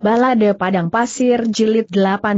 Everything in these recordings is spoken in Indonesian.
Balade Padang Pasir Jilid 18.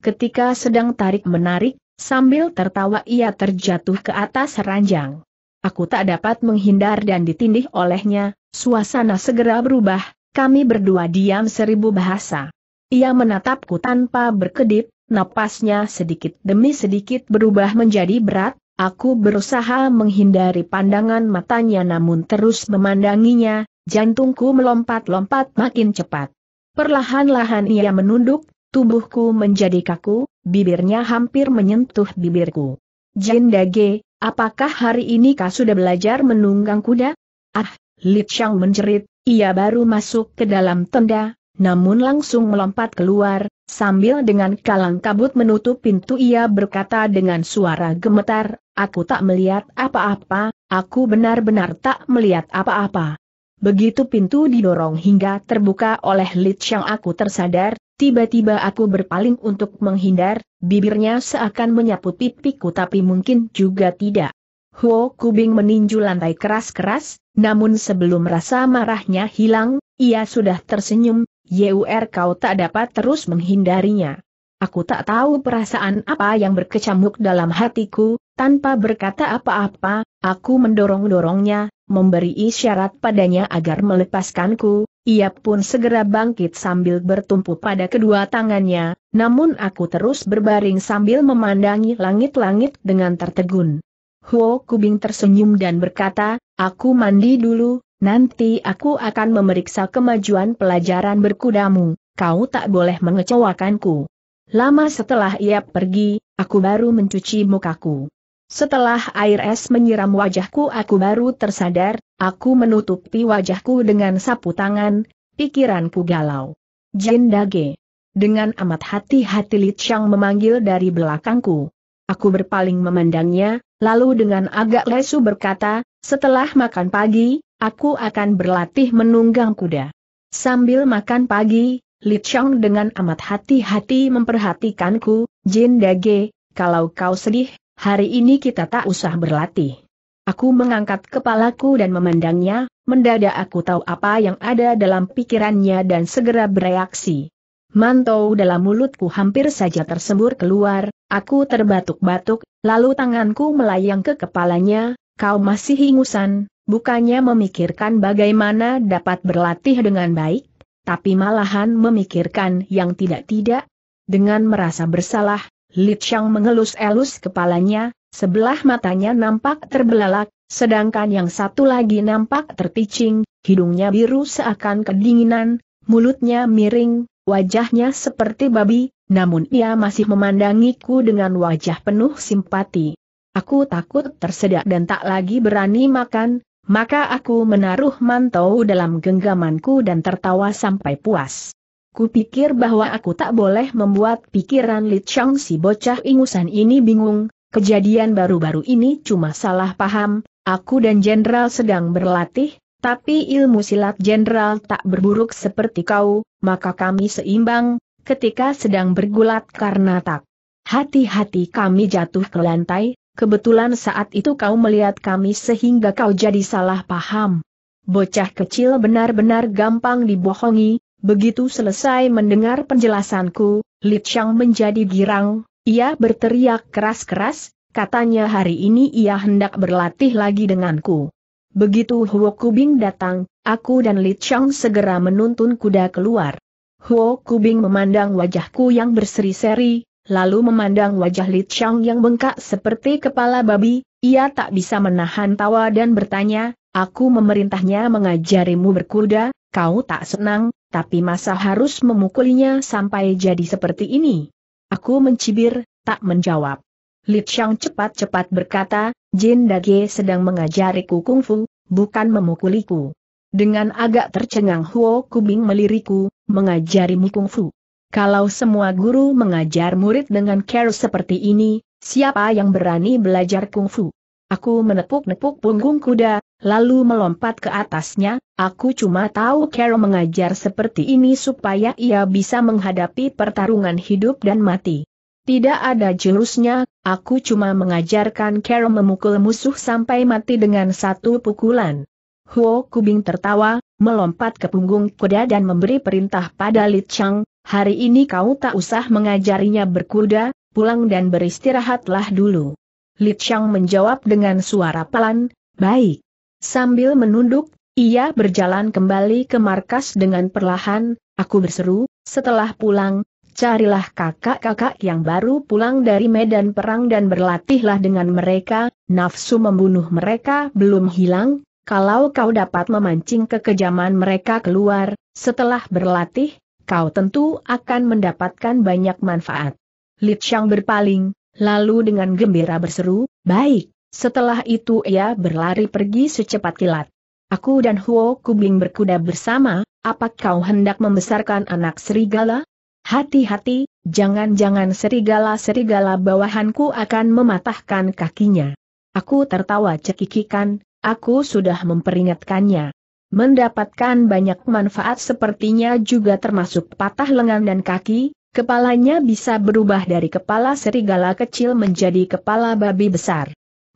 Ketika sedang tarik-menarik, sambil tertawa ia terjatuh ke atas ranjang. Aku tak dapat menghindar dan ditindih olehnya, suasana segera berubah, kami berdua diam seribu bahasa. Ia menatapku tanpa berkedip, napasnya sedikit demi sedikit berubah menjadi berat, aku berusaha menghindari pandangan matanya namun terus memandanginya, jantungku melompat-lompat makin cepat. Perlahan-lahan ia menunduk, tubuhku menjadi kaku, bibirnya hampir menyentuh bibirku. Jin Dage, apakah hari ini kau sudah belajar menunggang kuda? Ah, Li Chang menjerit, ia baru masuk ke dalam tenda, namun langsung melompat keluar, sambil dengan kalang kabut menutup pintu ia berkata dengan suara gemetar, aku tak melihat apa-apa, aku benar-benar tak melihat apa-apa. Begitu pintu didorong hingga terbuka oleh Li yang aku tersadar, tiba-tiba aku berpaling untuk menghindar, bibirnya seakan menyapu pipiku tapi mungkin juga tidak. Huo Kubing meninju lantai keras-keras, namun sebelum rasa marahnya hilang, ia sudah tersenyum, Yur er, kau tak dapat terus menghindarinya. Aku tak tahu perasaan apa yang berkecamuk dalam hatiku, tanpa berkata apa-apa, aku mendorong-dorongnya, memberi isyarat padanya agar melepaskanku, ia pun segera bangkit sambil bertumpu pada kedua tangannya, namun aku terus berbaring sambil memandangi langit-langit dengan tertegun. Huo Kubing tersenyum dan berkata, aku mandi dulu, nanti aku akan memeriksa kemajuan pelajaran berkudamu, kau tak boleh mengecewakanku. Lama setelah ia pergi, aku baru mencuci mukaku. Setelah air es menyiram wajahku aku baru tersadar, aku menutupi wajahku dengan sapu tangan, pikiranku galau. Jin Dage, Dengan amat hati-hati Li Chang memanggil dari belakangku. Aku berpaling memandangnya, lalu dengan agak lesu berkata, setelah makan pagi, aku akan berlatih menunggang kuda. Sambil makan pagi, Li Chang dengan amat hati-hati memperhatikanku, Jin Dage, kalau kau sedih, hari ini kita tak usah berlatih. Aku mengangkat kepalaku dan memandangnya, mendadak aku tahu apa yang ada dalam pikirannya dan segera bereaksi. Mantau dalam mulutku hampir saja tersembur keluar, aku terbatuk-batuk, lalu tanganku melayang ke kepalanya, kau masih ingusan, bukannya memikirkan bagaimana dapat berlatih dengan baik? tapi malahan memikirkan yang tidak-tidak. Dengan merasa bersalah, Li Chang mengelus-elus kepalanya, sebelah matanya nampak terbelalak, sedangkan yang satu lagi nampak terpicing, hidungnya biru seakan kedinginan, mulutnya miring, wajahnya seperti babi, namun ia masih memandangiku dengan wajah penuh simpati. Aku takut tersedak dan tak lagi berani makan, maka aku menaruh mantau dalam genggamanku dan tertawa sampai puas. Kupikir bahwa aku tak boleh membuat pikiran Li Chang si bocah ingusan ini bingung, kejadian baru-baru ini cuma salah paham, aku dan jenderal sedang berlatih, tapi ilmu silat jenderal tak berburuk seperti kau, maka kami seimbang, ketika sedang bergulat karena tak. Hati-hati kami jatuh ke lantai, kebetulan saat itu kau melihat kami sehingga kau jadi salah paham. Bocah kecil benar-benar gampang dibohongi, begitu selesai mendengar penjelasanku, Li Chang menjadi girang, ia berteriak keras-keras, katanya hari ini ia hendak berlatih lagi denganku. Begitu Huo Kubing datang, aku dan Li Chang segera menuntun kuda keluar. Huo Kubing memandang wajahku yang berseri-seri, lalu memandang wajah Li Chang yang bengkak seperti kepala babi, ia tak bisa menahan tawa dan bertanya, aku memerintahnya mengajarimu berkuda, kau tak senang, tapi masa harus memukulinya sampai jadi seperti ini? Aku mencibir, tak menjawab. Li Chang cepat-cepat berkata, Jin Dage sedang mengajariku kungfu, bukan memukuliku. Dengan agak tercengang Huo Kubing meliriku, mengajarimu kungfu. Kalau semua guru mengajar murid dengan care seperti ini, siapa yang berani belajar kungfu? Aku menepuk-nepuk punggung kuda, lalu melompat ke atasnya, aku cuma tahu Carol mengajar seperti ini supaya ia bisa menghadapi pertarungan hidup dan mati. Tidak ada jurusnya, aku cuma mengajarkan Carol memukul musuh sampai mati dengan satu pukulan. Huo Kubing tertawa, melompat ke punggung kuda dan memberi perintah pada Li Chang, hari ini kau tak usah mengajarinya berkuda, pulang dan beristirahatlah dulu. Li Chang menjawab dengan suara pelan, baik. Sambil menunduk, ia berjalan kembali ke markas dengan perlahan, aku berseru, setelah pulang, carilah kakak-kakak yang baru pulang dari medan perang dan berlatihlah dengan mereka, nafsu membunuh mereka belum hilang, kalau kau dapat memancing kekejaman mereka keluar, setelah berlatih, kau tentu akan mendapatkan banyak manfaat. Li Chang berpaling, lalu dengan gembira berseru, baik, setelah itu ia berlari pergi secepat kilat. Aku dan Huo Kubing berkuda bersama, apa kau hendak membesarkan anak serigala? Hati-hati, jangan-jangan serigala-serigala bawahanku akan mematahkan kakinya. Aku tertawa cekikikan, aku sudah memperingatkannya mendapatkan banyak manfaat sepertinya juga termasuk patah lengan dan kaki, kepalanya bisa berubah dari kepala serigala kecil menjadi kepala babi besar.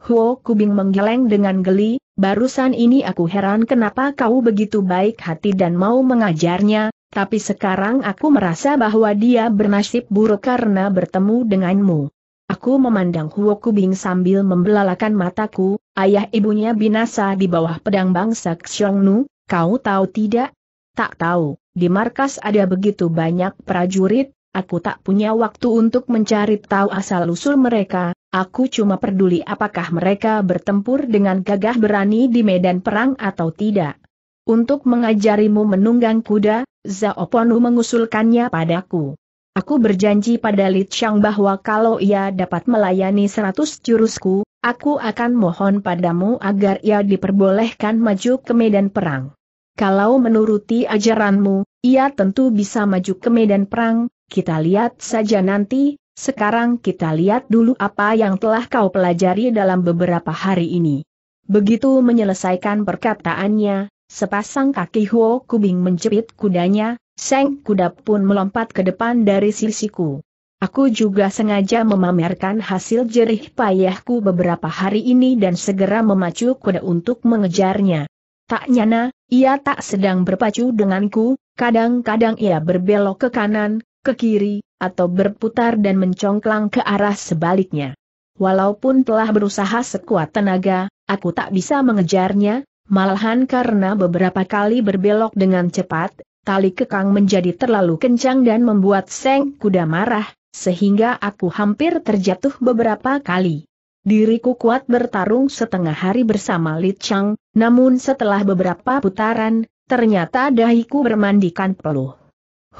Huo Kubing menggeleng dengan geli, barusan ini aku heran kenapa kau begitu baik hati dan mau mengajarnya, tapi sekarang aku merasa bahwa dia bernasib buruk karena bertemu denganmu. Aku memandang Huo Kubing sambil membelalakan mataku, Ayah ibunya binasa di bawah pedang bangsa Xiongnu, kau tahu tidak? Tak tahu, di markas ada begitu banyak prajurit, aku tak punya waktu untuk mencari tahu asal-usul mereka, aku cuma peduli apakah mereka bertempur dengan gagah berani di medan perang atau tidak. Untuk mengajarimu menunggang kuda, Zaoponu mengusulkannya padaku. Aku berjanji pada Li Chang bahwa kalau ia dapat melayani seratus jurusku, Aku akan mohon padamu agar ia diperbolehkan maju ke medan perang. Kalau menuruti ajaranmu, ia tentu bisa maju ke medan perang, kita lihat saja nanti, sekarang kita lihat dulu apa yang telah kau pelajari dalam beberapa hari ini. Begitu menyelesaikan perkataannya, sepasang kaki Huo Kubing menjepit kudanya, Seng kuda pun melompat ke depan dari sisiku. Aku juga sengaja memamerkan hasil jerih payahku beberapa hari ini dan segera memacu kuda untuk mengejarnya. Tak nyana, ia tak sedang berpacu denganku, kadang-kadang ia berbelok ke kanan, ke kiri, atau berputar dan mencongklang ke arah sebaliknya. Walaupun telah berusaha sekuat tenaga, aku tak bisa mengejarnya, malahan karena beberapa kali berbelok dengan cepat, tali kekang menjadi terlalu kencang dan membuat seng kuda marah, sehingga aku hampir terjatuh beberapa kali. Diriku kuat bertarung setengah hari bersama Li Chang, namun setelah beberapa putaran, ternyata dahiku bermandikan peluh.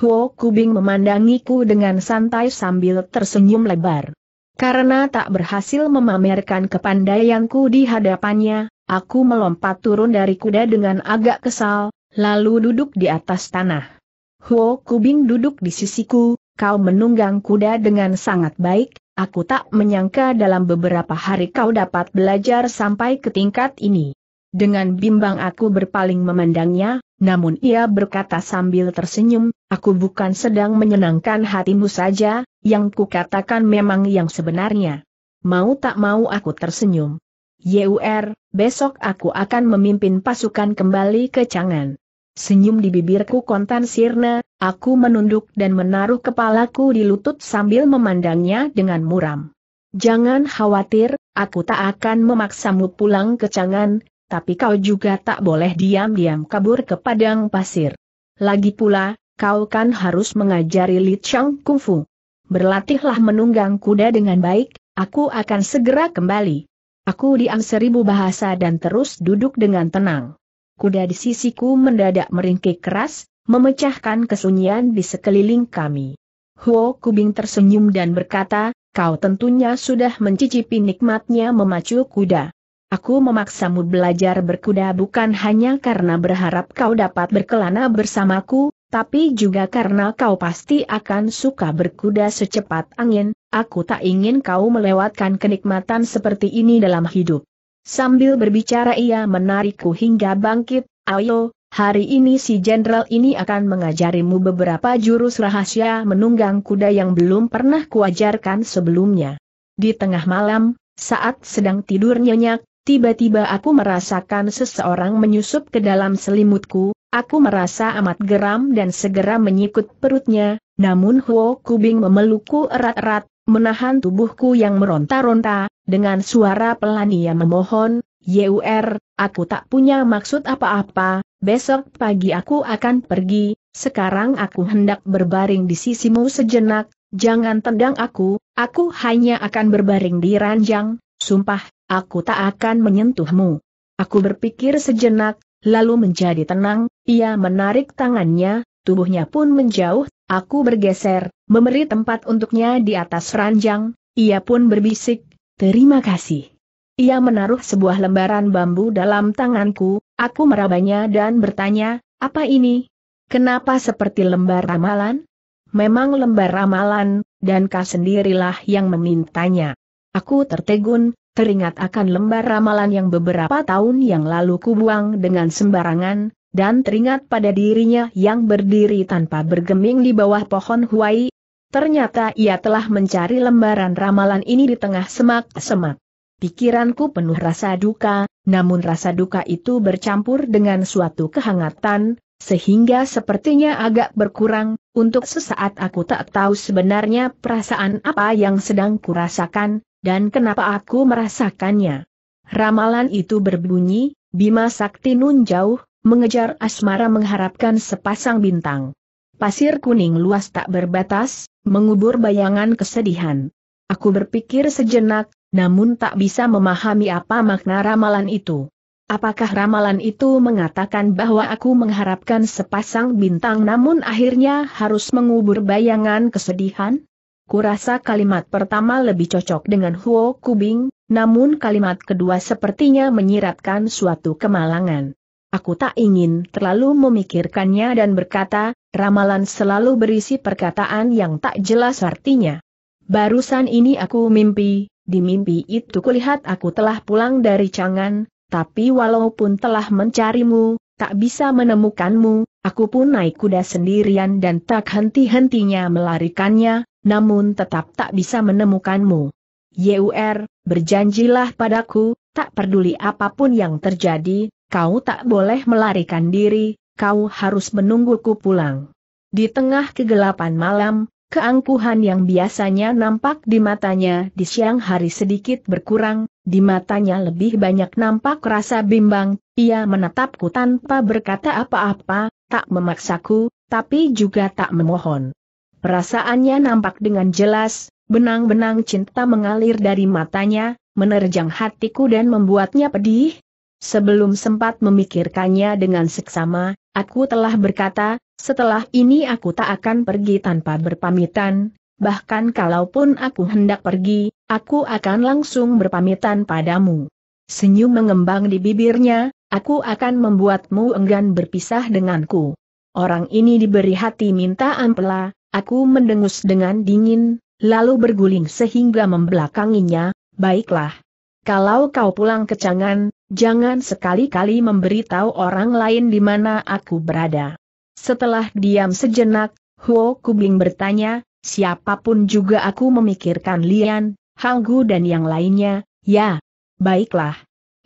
Huo Kubing memandangiku dengan santai sambil tersenyum lebar. Karena tak berhasil memamerkan kepandaianku di hadapannya, aku melompat turun dari kuda dengan agak kesal, lalu duduk di atas tanah. Huo Kubing duduk di sisiku, kau menunggang kuda dengan sangat baik, aku tak menyangka dalam beberapa hari kau dapat belajar sampai ke tingkat ini. Dengan bimbang aku berpaling memandangnya, namun ia berkata sambil tersenyum, aku bukan sedang menyenangkan hatimu saja, yang kukatakan memang yang sebenarnya. Mau tak mau aku tersenyum. YUR, besok aku akan memimpin pasukan kembali ke Cangan. Senyum di bibirku kontan sirna, aku menunduk dan menaruh kepalaku di lutut sambil memandangnya dengan muram. Jangan khawatir, aku tak akan memaksamu pulang ke Cangan, tapi kau juga tak boleh diam-diam kabur ke padang pasir. Lagi pula, kau kan harus mengajari Li Chang kungfu. Berlatihlah menunggang kuda dengan baik, aku akan segera kembali. Aku diam seribu bahasa dan terus duduk dengan tenang kuda di sisiku mendadak meringkik keras, memecahkan kesunyian di sekeliling kami. Huo Kubing tersenyum dan berkata, kau tentunya sudah mencicipi nikmatnya memacu kuda. Aku memaksamu belajar berkuda bukan hanya karena berharap kau dapat berkelana bersamaku, tapi juga karena kau pasti akan suka berkuda secepat angin, aku tak ingin kau melewatkan kenikmatan seperti ini dalam hidup. Sambil berbicara ia menarikku hingga bangkit, ayo, hari ini si jenderal ini akan mengajarimu beberapa jurus rahasia menunggang kuda yang belum pernah kuajarkan sebelumnya. Di tengah malam, saat sedang tidur nyenyak, tiba-tiba aku merasakan seseorang menyusup ke dalam selimutku, aku merasa amat geram dan segera menyikut perutnya, namun Huo Kubing memelukku erat-erat, Menahan tubuhku yang meronta-ronta, dengan suara pelan ia memohon, Yur, aku tak punya maksud apa-apa, besok pagi aku akan pergi, sekarang aku hendak berbaring di sisimu sejenak, jangan tendang aku, aku hanya akan berbaring di ranjang, sumpah, aku tak akan menyentuhmu. Aku berpikir sejenak, lalu menjadi tenang, ia menarik tangannya, tubuhnya pun menjauh, aku bergeser, memberi tempat untuknya di atas ranjang, ia pun berbisik, terima kasih. Ia menaruh sebuah lembaran bambu dalam tanganku, aku merabanya dan bertanya, apa ini? Kenapa seperti lembar ramalan? Memang lembar ramalan, dan kau sendirilah yang memintanya. Aku tertegun, teringat akan lembar ramalan yang beberapa tahun yang lalu kubuang dengan sembarangan, dan teringat pada dirinya yang berdiri tanpa bergeming di bawah pohon Huai, Ternyata ia telah mencari lembaran ramalan ini di tengah semak-semak. Pikiranku penuh rasa duka, namun rasa duka itu bercampur dengan suatu kehangatan, sehingga sepertinya agak berkurang, untuk sesaat aku tak tahu sebenarnya perasaan apa yang sedang kurasakan, dan kenapa aku merasakannya. Ramalan itu berbunyi, Bima Sakti Nun jauh, mengejar asmara mengharapkan sepasang bintang. Pasir kuning luas tak berbatas, mengubur bayangan kesedihan. Aku berpikir sejenak, namun tak bisa memahami apa makna ramalan itu. Apakah ramalan itu mengatakan bahwa aku mengharapkan sepasang bintang namun akhirnya harus mengubur bayangan kesedihan? Kurasa kalimat pertama lebih cocok dengan Huo Kubing, namun kalimat kedua sepertinya menyiratkan suatu kemalangan. Aku tak ingin terlalu memikirkannya dan berkata, ramalan selalu berisi perkataan yang tak jelas artinya. Barusan ini aku mimpi, di mimpi itu kulihat aku telah pulang dari Chang'an, tapi walaupun telah mencarimu, tak bisa menemukanmu, aku pun naik kuda sendirian dan tak henti-hentinya melarikannya, namun tetap tak bisa menemukanmu. Yur, berjanjilah padaku, tak peduli apapun yang terjadi, Kau tak boleh melarikan diri, kau harus menungguku pulang. Di tengah kegelapan malam, keangkuhan yang biasanya nampak di matanya di siang hari sedikit berkurang, di matanya lebih banyak nampak rasa bimbang, ia menatapku tanpa berkata apa-apa, tak memaksaku, tapi juga tak memohon. Perasaannya nampak dengan jelas, benang-benang cinta mengalir dari matanya, menerjang hatiku dan membuatnya pedih, Sebelum sempat memikirkannya dengan seksama, aku telah berkata, setelah ini aku tak akan pergi tanpa berpamitan, bahkan kalaupun aku hendak pergi, aku akan langsung berpamitan padamu. Senyum mengembang di bibirnya, aku akan membuatmu enggan berpisah denganku. Orang ini diberi hati minta ampela, aku mendengus dengan dingin, lalu berguling sehingga membelakanginya, baiklah. Kalau kau pulang ke Cangan, Jangan sekali-kali memberitahu orang lain di mana aku berada. Setelah diam sejenak, Huo Kubing bertanya, siapapun juga aku memikirkan Lian, Hanggu dan yang lainnya, ya, baiklah.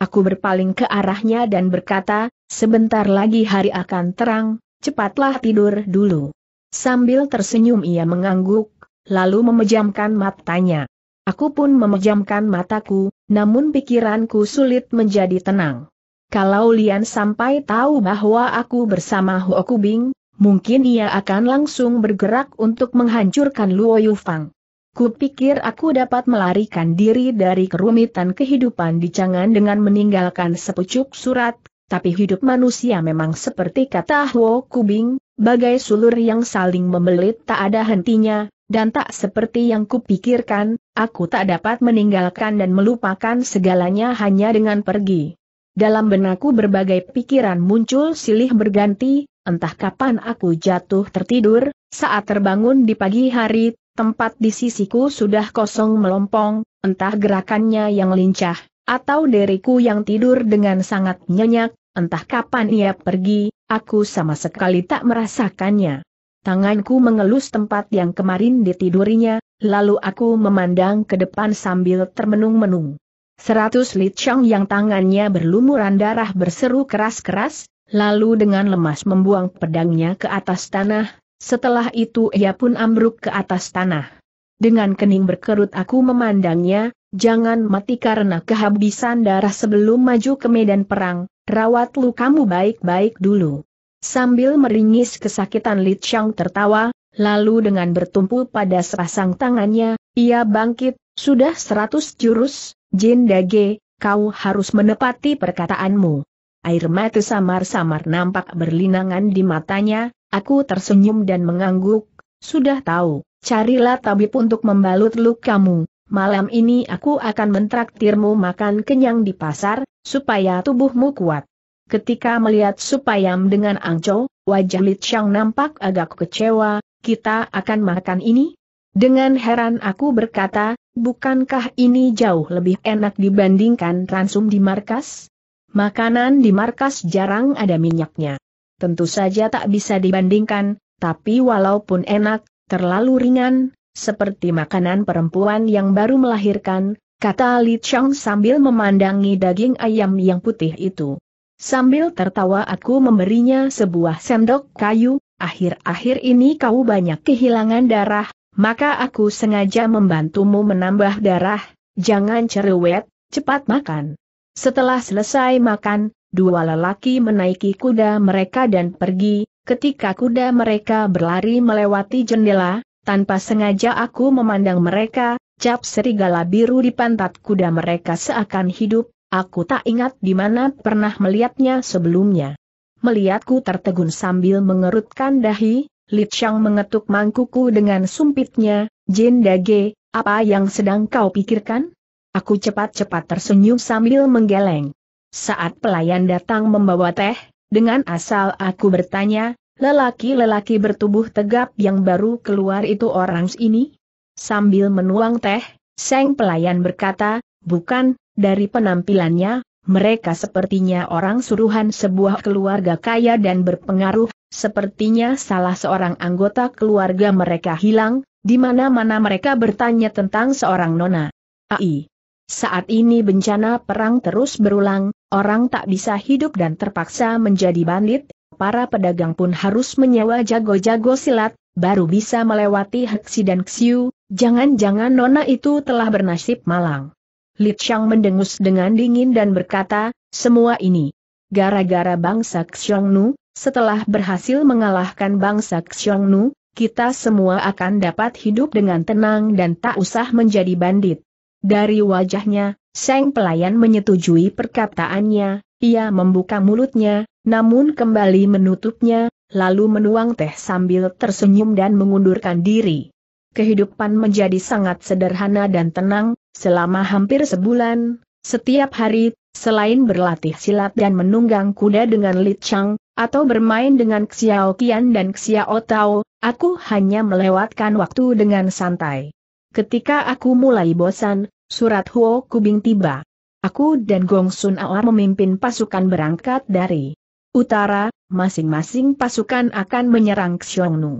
Aku berpaling ke arahnya dan berkata, sebentar lagi hari akan terang, cepatlah tidur dulu. Sambil tersenyum ia mengangguk, lalu memejamkan matanya. Aku pun memejamkan mataku, namun pikiranku sulit menjadi tenang. Kalau Lian sampai tahu bahwa aku bersama Huo Kubing, mungkin ia akan langsung bergerak untuk menghancurkan Luo Yufang. Kupikir aku dapat melarikan diri dari kerumitan kehidupan di Changan dengan meninggalkan sepucuk surat, tapi hidup manusia memang seperti kata Huo Kubing, bagai sulur yang saling membelit tak ada hentinya, dan tak seperti yang kupikirkan, aku tak dapat meninggalkan dan melupakan segalanya hanya dengan pergi. Dalam benakku berbagai pikiran muncul silih berganti, entah kapan aku jatuh tertidur, saat terbangun di pagi hari, tempat di sisiku sudah kosong melompong, entah gerakannya yang lincah, atau deriku yang tidur dengan sangat nyenyak, entah kapan ia pergi, aku sama sekali tak merasakannya. Tanganku mengelus tempat yang kemarin ditidurinya, lalu aku memandang ke depan sambil termenung-menung. Seratus Li Chong yang tangannya berlumuran darah berseru keras-keras, lalu dengan lemas membuang pedangnya ke atas tanah, setelah itu ia pun ambruk ke atas tanah. Dengan kening berkerut aku memandangnya, jangan mati karena kehabisan darah sebelum maju ke medan perang, rawat lu kamu baik-baik dulu. Sambil meringis kesakitan Li Chang tertawa, lalu dengan bertumpu pada serasang tangannya, ia bangkit, sudah seratus jurus, Jin Dage, kau harus menepati perkataanmu. Air mata samar-samar nampak berlinangan di matanya, aku tersenyum dan mengangguk, sudah tahu, carilah tabib untuk membalut lukamu, malam ini aku akan mentraktirmu makan kenyang di pasar, supaya tubuhmu kuat. Ketika melihat supayam dengan Angco, wajah Li Chang nampak agak kecewa, kita akan makan ini? Dengan heran aku berkata, bukankah ini jauh lebih enak dibandingkan ransum di markas? Makanan di markas jarang ada minyaknya. Tentu saja tak bisa dibandingkan, tapi walaupun enak, terlalu ringan, seperti makanan perempuan yang baru melahirkan, kata Li Chang sambil memandangi daging ayam yang putih itu. Sambil tertawa aku memberinya sebuah sendok kayu, akhir-akhir ini kau banyak kehilangan darah, maka aku sengaja membantumu menambah darah, jangan cerewet, cepat makan. Setelah selesai makan, dua lelaki menaiki kuda mereka dan pergi, ketika kuda mereka berlari melewati jendela, tanpa sengaja aku memandang mereka, cap serigala biru di pantat kuda mereka seakan hidup, Aku tak ingat di mana pernah melihatnya sebelumnya. Melihatku tertegun sambil mengerutkan dahi, Li Chang mengetuk mangkuku dengan sumpitnya, Jin Dage, apa yang sedang kau pikirkan? Aku cepat-cepat tersenyum sambil menggeleng. Saat pelayan datang membawa teh, dengan asal aku bertanya, lelaki-lelaki bertubuh tegap yang baru keluar itu orang ini? Sambil menuang teh, Seng pelayan berkata, bukan, dari penampilannya, mereka sepertinya orang suruhan sebuah keluarga kaya dan berpengaruh, sepertinya salah seorang anggota keluarga mereka hilang, di mana-mana mereka bertanya tentang seorang nona. AI. Saat ini bencana perang terus berulang, orang tak bisa hidup dan terpaksa menjadi bandit, para pedagang pun harus menyewa jago-jago silat, baru bisa melewati Heksi dan Xiu, jangan-jangan nona itu telah bernasib malang. Li Chang mendengus dengan dingin dan berkata, semua ini. Gara-gara bangsa Xiongnu, setelah berhasil mengalahkan bangsa Xiongnu, kita semua akan dapat hidup dengan tenang dan tak usah menjadi bandit. Dari wajahnya, Seng pelayan menyetujui perkataannya, ia membuka mulutnya, namun kembali menutupnya, lalu menuang teh sambil tersenyum dan mengundurkan diri. Kehidupan menjadi sangat sederhana dan tenang, Selama hampir sebulan, setiap hari, selain berlatih silat dan menunggang kuda dengan Li Chang, atau bermain dengan Xiao Qian dan Xiao Tao, aku hanya melewatkan waktu dengan santai. Ketika aku mulai bosan, surat Huo Kubing tiba. Aku dan Gong Sun Awa memimpin pasukan berangkat dari utara, masing-masing pasukan akan menyerang Xiong Nu.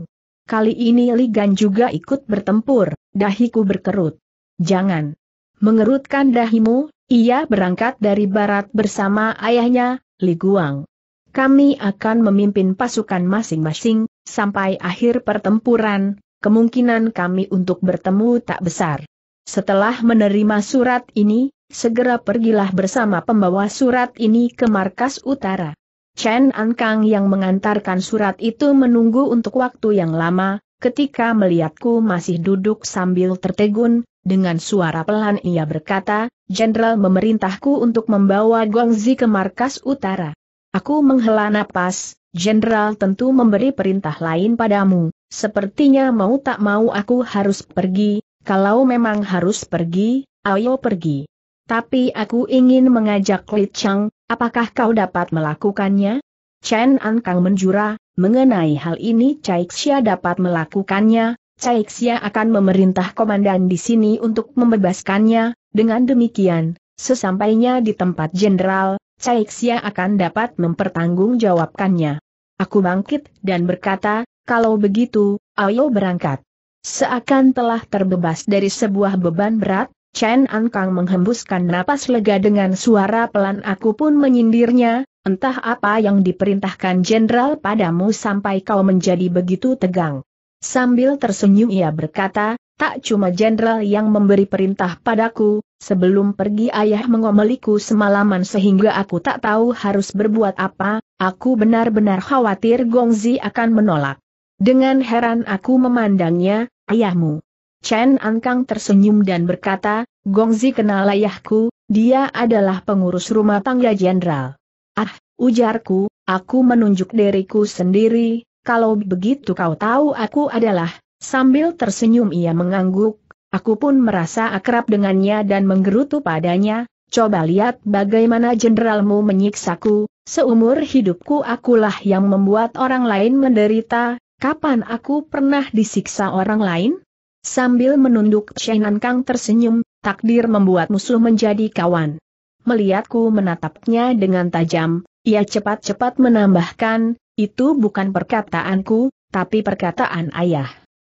Kali ini Li Gan juga ikut bertempur, dahiku berkerut. Jangan, Mengerutkan dahimu, ia berangkat dari barat bersama ayahnya, Li Guang. Kami akan memimpin pasukan masing-masing, sampai akhir pertempuran, kemungkinan kami untuk bertemu tak besar. Setelah menerima surat ini, segera pergilah bersama pembawa surat ini ke markas utara. Chen Ankang yang mengantarkan surat itu menunggu untuk waktu yang lama, ketika melihatku masih duduk sambil tertegun, dengan suara pelan ia berkata, Jenderal memerintahku untuk membawa Guangzi ke markas utara. Aku menghela napas, Jenderal tentu memberi perintah lain padamu, sepertinya mau tak mau aku harus pergi, kalau memang harus pergi, ayo pergi. Tapi aku ingin mengajak Li Chang, apakah kau dapat melakukannya? Chen Ankang menjura, mengenai hal ini Cai Xia dapat melakukannya, Caixia akan memerintah komandan di sini untuk membebaskannya, dengan demikian, sesampainya di tempat jenderal, Caixia akan dapat mempertanggungjawabkannya. Aku bangkit dan berkata, kalau begitu, ayo berangkat. Seakan telah terbebas dari sebuah beban berat, Chen An menghembuskan napas lega dengan suara pelan aku pun menyindirnya, entah apa yang diperintahkan jenderal padamu sampai kau menjadi begitu tegang. Sambil tersenyum ia berkata, tak cuma jenderal yang memberi perintah padaku, sebelum pergi ayah mengomeliku semalaman sehingga aku tak tahu harus berbuat apa, aku benar-benar khawatir Gongzi akan menolak. Dengan heran aku memandangnya, ayahmu. Chen Angkang tersenyum dan berkata, Gongzi kenal ayahku, dia adalah pengurus rumah tangga jenderal. Ah, ujarku, aku menunjuk diriku sendiri, kalau begitu kau tahu aku adalah, sambil tersenyum ia mengangguk, aku pun merasa akrab dengannya dan menggerutu padanya, coba lihat bagaimana jenderalmu menyiksaku, seumur hidupku akulah yang membuat orang lain menderita, kapan aku pernah disiksa orang lain? Sambil menunduk Shenan Kang tersenyum, takdir membuat musuh menjadi kawan. Melihatku menatapnya dengan tajam, ia cepat-cepat menambahkan, itu bukan perkataanku, tapi perkataan ayah.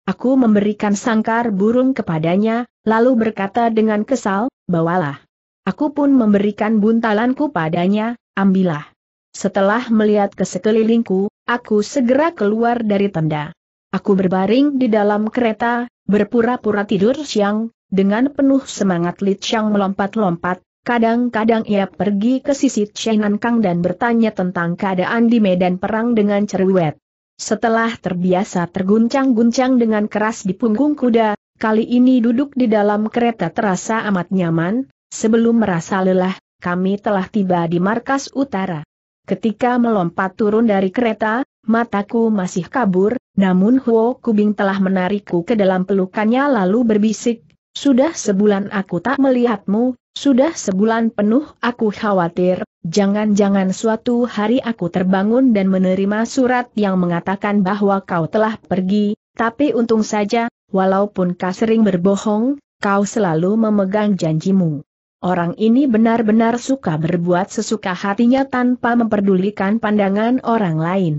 Aku memberikan sangkar burung kepadanya, lalu berkata dengan kesal, bawalah. Aku pun memberikan buntalanku padanya, ambillah. Setelah melihat ke sekelilingku, aku segera keluar dari tenda. Aku berbaring di dalam kereta, berpura-pura tidur siang, dengan penuh semangat Li Chang melompat-lompat, Kadang-kadang ia pergi ke sisi Chenan Kang dan bertanya tentang keadaan di medan perang dengan cerewet. Setelah terbiasa terguncang-guncang dengan keras di punggung kuda, kali ini duduk di dalam kereta terasa amat nyaman, sebelum merasa lelah, kami telah tiba di markas utara. Ketika melompat turun dari kereta, mataku masih kabur, namun Huo Kubing telah menarikku ke dalam pelukannya lalu berbisik, sudah sebulan aku tak melihatmu, sudah sebulan penuh aku khawatir, jangan-jangan suatu hari aku terbangun dan menerima surat yang mengatakan bahwa kau telah pergi, tapi untung saja, walaupun kau sering berbohong, kau selalu memegang janjimu. Orang ini benar-benar suka berbuat sesuka hatinya tanpa memperdulikan pandangan orang lain.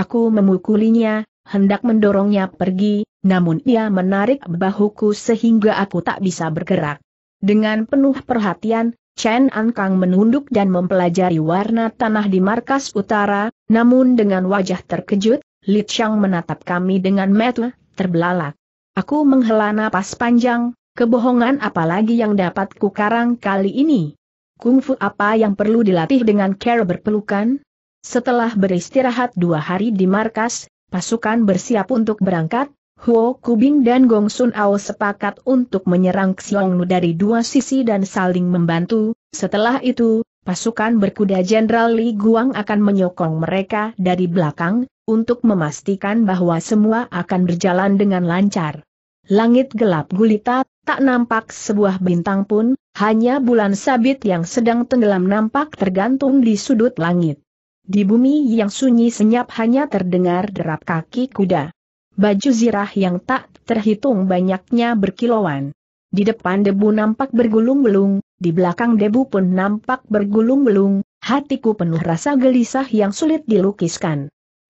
Aku memukulinya, hendak mendorongnya pergi, namun ia menarik bahuku sehingga aku tak bisa bergerak. Dengan penuh perhatian, Chen Ankang menunduk dan mempelajari warna tanah di markas utara, namun dengan wajah terkejut, Li Chang menatap kami dengan mata terbelalak. Aku menghela napas panjang, kebohongan apalagi yang dapat kukarang kali ini. Kungfu apa yang perlu dilatih dengan cara berpelukan? Setelah beristirahat dua hari di markas, pasukan bersiap untuk berangkat, Huo Kubing dan Gong Sun Ao sepakat untuk menyerang Nu dari dua sisi dan saling membantu, setelah itu, pasukan berkuda Jenderal Li Guang akan menyokong mereka dari belakang, untuk memastikan bahwa semua akan berjalan dengan lancar. Langit gelap gulita, tak nampak sebuah bintang pun, hanya bulan sabit yang sedang tenggelam nampak tergantung di sudut langit. Di bumi yang sunyi senyap hanya terdengar derap kaki kuda baju zirah yang tak terhitung banyaknya berkilauan. Di depan debu nampak bergulung gulung, di belakang debu pun nampak bergulung gulung. hatiku penuh rasa gelisah yang sulit dilukiskan.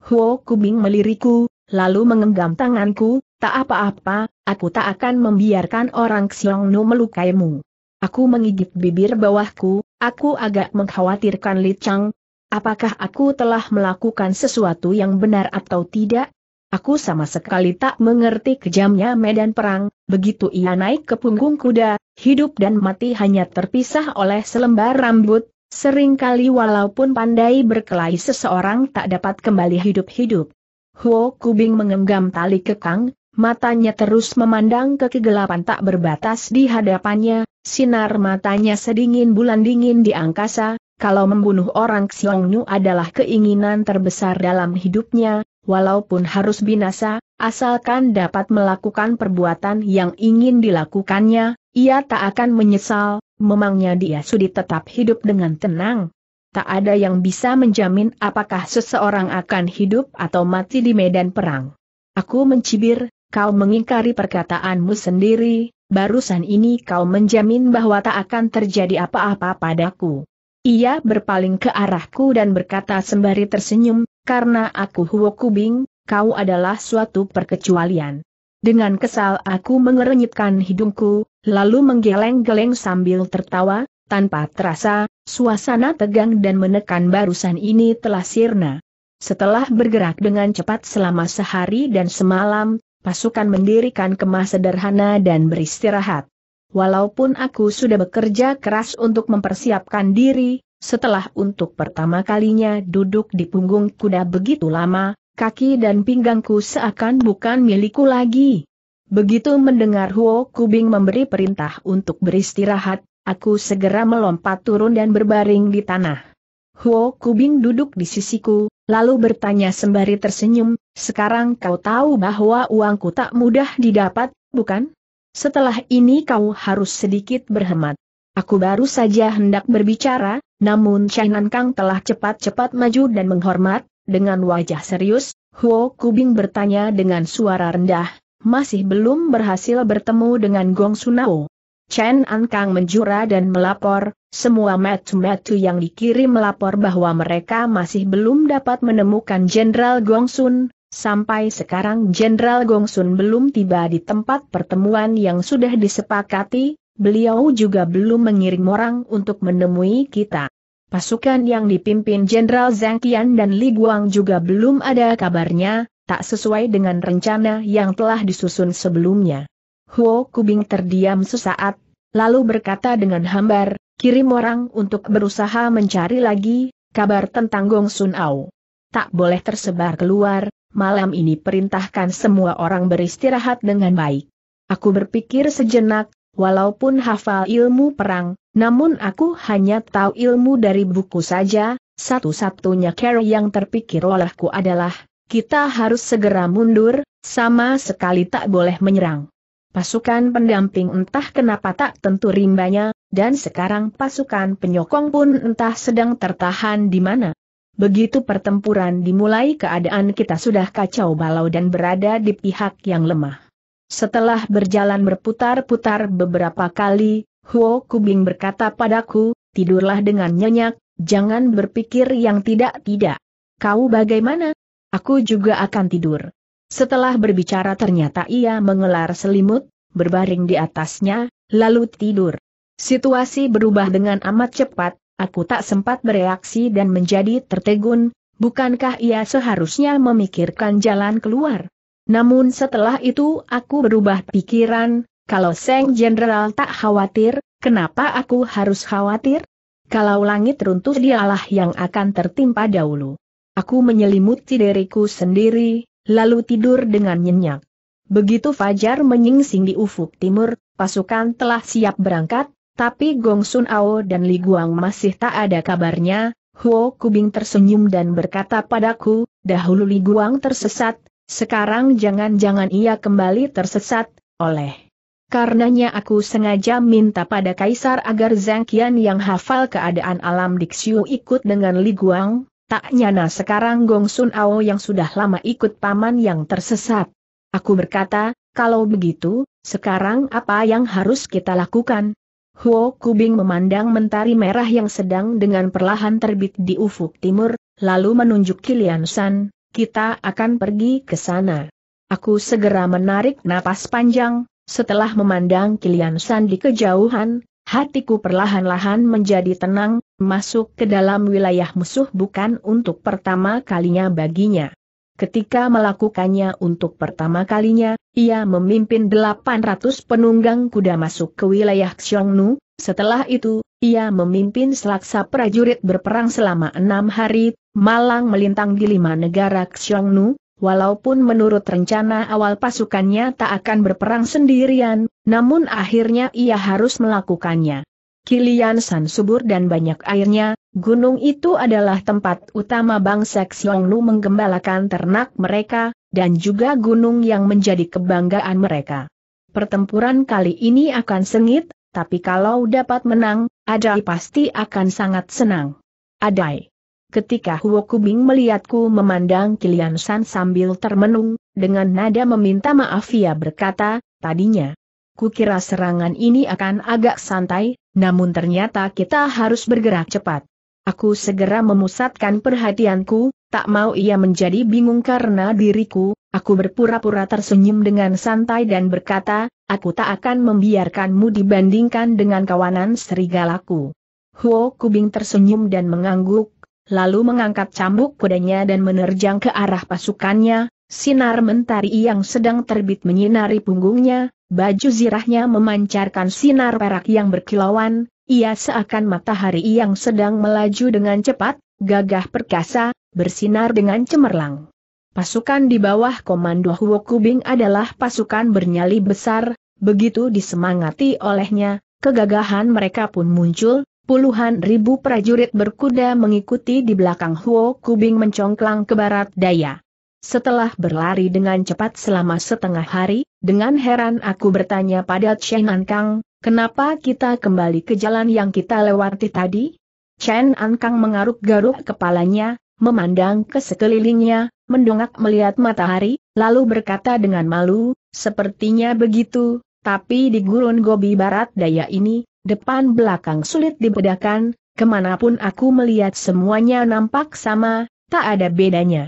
Huo Kubing meliriku, lalu mengenggam tanganku, tak apa-apa, aku tak akan membiarkan orang Nu melukaimu. Aku mengigit bibir bawahku, aku agak mengkhawatirkan Li Chang. Apakah aku telah melakukan sesuatu yang benar atau tidak? Aku sama sekali tak mengerti kejamnya medan perang, begitu ia naik ke punggung kuda, hidup dan mati hanya terpisah oleh selembar rambut, seringkali walaupun pandai berkelahi seseorang tak dapat kembali hidup-hidup. Huo Kubing mengenggam tali kekang, matanya terus memandang ke kegelapan tak berbatas di hadapannya, sinar matanya sedingin bulan dingin di angkasa, kalau membunuh orang Xiongnu adalah keinginan terbesar dalam hidupnya, walaupun harus binasa, asalkan dapat melakukan perbuatan yang ingin dilakukannya, ia tak akan menyesal, memangnya dia sudi tetap hidup dengan tenang. Tak ada yang bisa menjamin apakah seseorang akan hidup atau mati di medan perang. Aku mencibir, kau mengingkari perkataanmu sendiri, barusan ini kau menjamin bahwa tak akan terjadi apa-apa padaku. Ia berpaling ke arahku dan berkata sembari tersenyum, karena aku Huo Kubing, kau adalah suatu perkecualian. Dengan kesal aku mengerenyitkan hidungku, lalu menggeleng-geleng sambil tertawa, tanpa terasa, suasana tegang dan menekan barusan ini telah sirna. Setelah bergerak dengan cepat selama sehari dan semalam, pasukan mendirikan kemah sederhana dan beristirahat. Walaupun aku sudah bekerja keras untuk mempersiapkan diri, setelah untuk pertama kalinya duduk di punggung kuda begitu lama, kaki dan pinggangku seakan bukan milikku lagi. Begitu mendengar Huo Kubing memberi perintah untuk beristirahat, aku segera melompat turun dan berbaring di tanah. Huo Kubing duduk di sisiku, lalu bertanya sembari tersenyum, sekarang kau tahu bahwa uangku tak mudah didapat, bukan? Setelah ini kau harus sedikit berhemat. Aku baru saja hendak berbicara, namun An Kang telah cepat-cepat maju dan menghormat, dengan wajah serius, Huo Kubing bertanya dengan suara rendah, masih belum berhasil bertemu dengan Gong Sunao. Chen An Kang menjura dan melapor, semua metu-metu yang dikirim melapor bahwa mereka masih belum dapat menemukan Jenderal Gong Sun, sampai sekarang Jenderal Gong Sun belum tiba di tempat pertemuan yang sudah disepakati, beliau juga belum mengirim orang untuk menemui kita. Pasukan yang dipimpin Jenderal Zhang Qian dan Li Guang juga belum ada kabarnya, tak sesuai dengan rencana yang telah disusun sebelumnya. Huo Kubing terdiam sesaat, lalu berkata dengan hambar, kirim orang untuk berusaha mencari lagi, kabar tentang Gong Sun Ao. Tak boleh tersebar keluar, malam ini perintahkan semua orang beristirahat dengan baik. Aku berpikir sejenak, walaupun hafal ilmu perang, namun aku hanya tahu ilmu dari buku saja, satu-satunya care yang terpikir olehku adalah, kita harus segera mundur, sama sekali tak boleh menyerang. Pasukan pendamping entah kenapa tak tentu rimbanya, dan sekarang pasukan penyokong pun entah sedang tertahan di mana. Begitu pertempuran dimulai keadaan kita sudah kacau balau dan berada di pihak yang lemah. Setelah berjalan berputar-putar beberapa kali, Huo Kubing berkata padaku, tidurlah dengan nyenyak, jangan berpikir yang tidak-tidak. Kau bagaimana? Aku juga akan tidur. Setelah berbicara ternyata ia mengelar selimut, berbaring di atasnya, lalu tidur. Situasi berubah dengan amat cepat, aku tak sempat bereaksi dan menjadi tertegun, bukankah ia seharusnya memikirkan jalan keluar? Namun setelah itu aku berubah pikiran, kalau Seng Jenderal tak khawatir, kenapa aku harus khawatir? Kalau langit runtuh dialah yang akan tertimpa dahulu. Aku menyelimuti diriku sendiri, lalu tidur dengan nyenyak. Begitu Fajar menyingsing di ufuk timur, pasukan telah siap berangkat, tapi Gong Sun Ao dan Li Guang masih tak ada kabarnya. Huo Kubing tersenyum dan berkata padaku, dahulu Li Guang tersesat, sekarang jangan-jangan ia kembali tersesat, oleh. Karenanya aku sengaja minta pada Kaisar agar Zhang Qian yang hafal keadaan alam Dixiu ikut dengan Li Guang, tak nyana sekarang Gong Sun Ao yang sudah lama ikut paman yang tersesat. Aku berkata, kalau begitu, sekarang apa yang harus kita lakukan? Huo Kubing memandang mentari merah yang sedang dengan perlahan terbit di ufuk timur, lalu menunjuk Kilian San, kita akan pergi ke sana. Aku segera menarik napas panjang, setelah memandang Kilian San di kejauhan, hatiku perlahan-lahan menjadi tenang, masuk ke dalam wilayah musuh bukan untuk pertama kalinya baginya. Ketika melakukannya untuk pertama kalinya, ia memimpin 800 penunggang kuda masuk ke wilayah Xiongnu, setelah itu, ia memimpin selaksa prajurit berperang selama enam hari, malang melintang di lima negara Xiongnu, walaupun menurut rencana awal pasukannya tak akan berperang sendirian, namun akhirnya ia harus melakukannya. Kilian San subur dan banyak airnya, gunung itu adalah tempat utama bangsa Lu menggembalakan ternak mereka, dan juga gunung yang menjadi kebanggaan mereka. Pertempuran kali ini akan sengit, tapi kalau dapat menang, Adai pasti akan sangat senang. Adai. Ketika Huo Kubing melihatku memandang Kilian San sambil termenung, dengan nada meminta maaf ia berkata, tadinya, Kukira serangan ini akan agak santai, namun ternyata kita harus bergerak cepat. Aku segera memusatkan perhatianku, tak mau ia menjadi bingung karena diriku, aku berpura-pura tersenyum dengan santai dan berkata, aku tak akan membiarkanmu dibandingkan dengan kawanan serigalaku. Huo Kubing tersenyum dan mengangguk, lalu mengangkat cambuk kudanya dan menerjang ke arah pasukannya, Sinar mentari yang sedang terbit menyinari punggungnya, baju zirahnya memancarkan sinar perak yang berkilauan, ia seakan matahari yang sedang melaju dengan cepat, gagah perkasa, bersinar dengan cemerlang. Pasukan di bawah komando Huokubing adalah pasukan bernyali besar, begitu disemangati olehnya, kegagahan mereka pun muncul, puluhan ribu prajurit berkuda mengikuti di belakang Huo Kubing mencongklang ke barat daya. Setelah berlari dengan cepat selama setengah hari, dengan heran aku bertanya pada Chen Ankang, kenapa kita kembali ke jalan yang kita lewati tadi? Chen Ankang mengaruk-garuk kepalanya, memandang ke sekelilingnya, mendongak melihat matahari, lalu berkata dengan malu, sepertinya begitu, tapi di gurun Gobi Barat Daya ini, depan belakang sulit dibedakan, kemanapun aku melihat semuanya nampak sama, tak ada bedanya.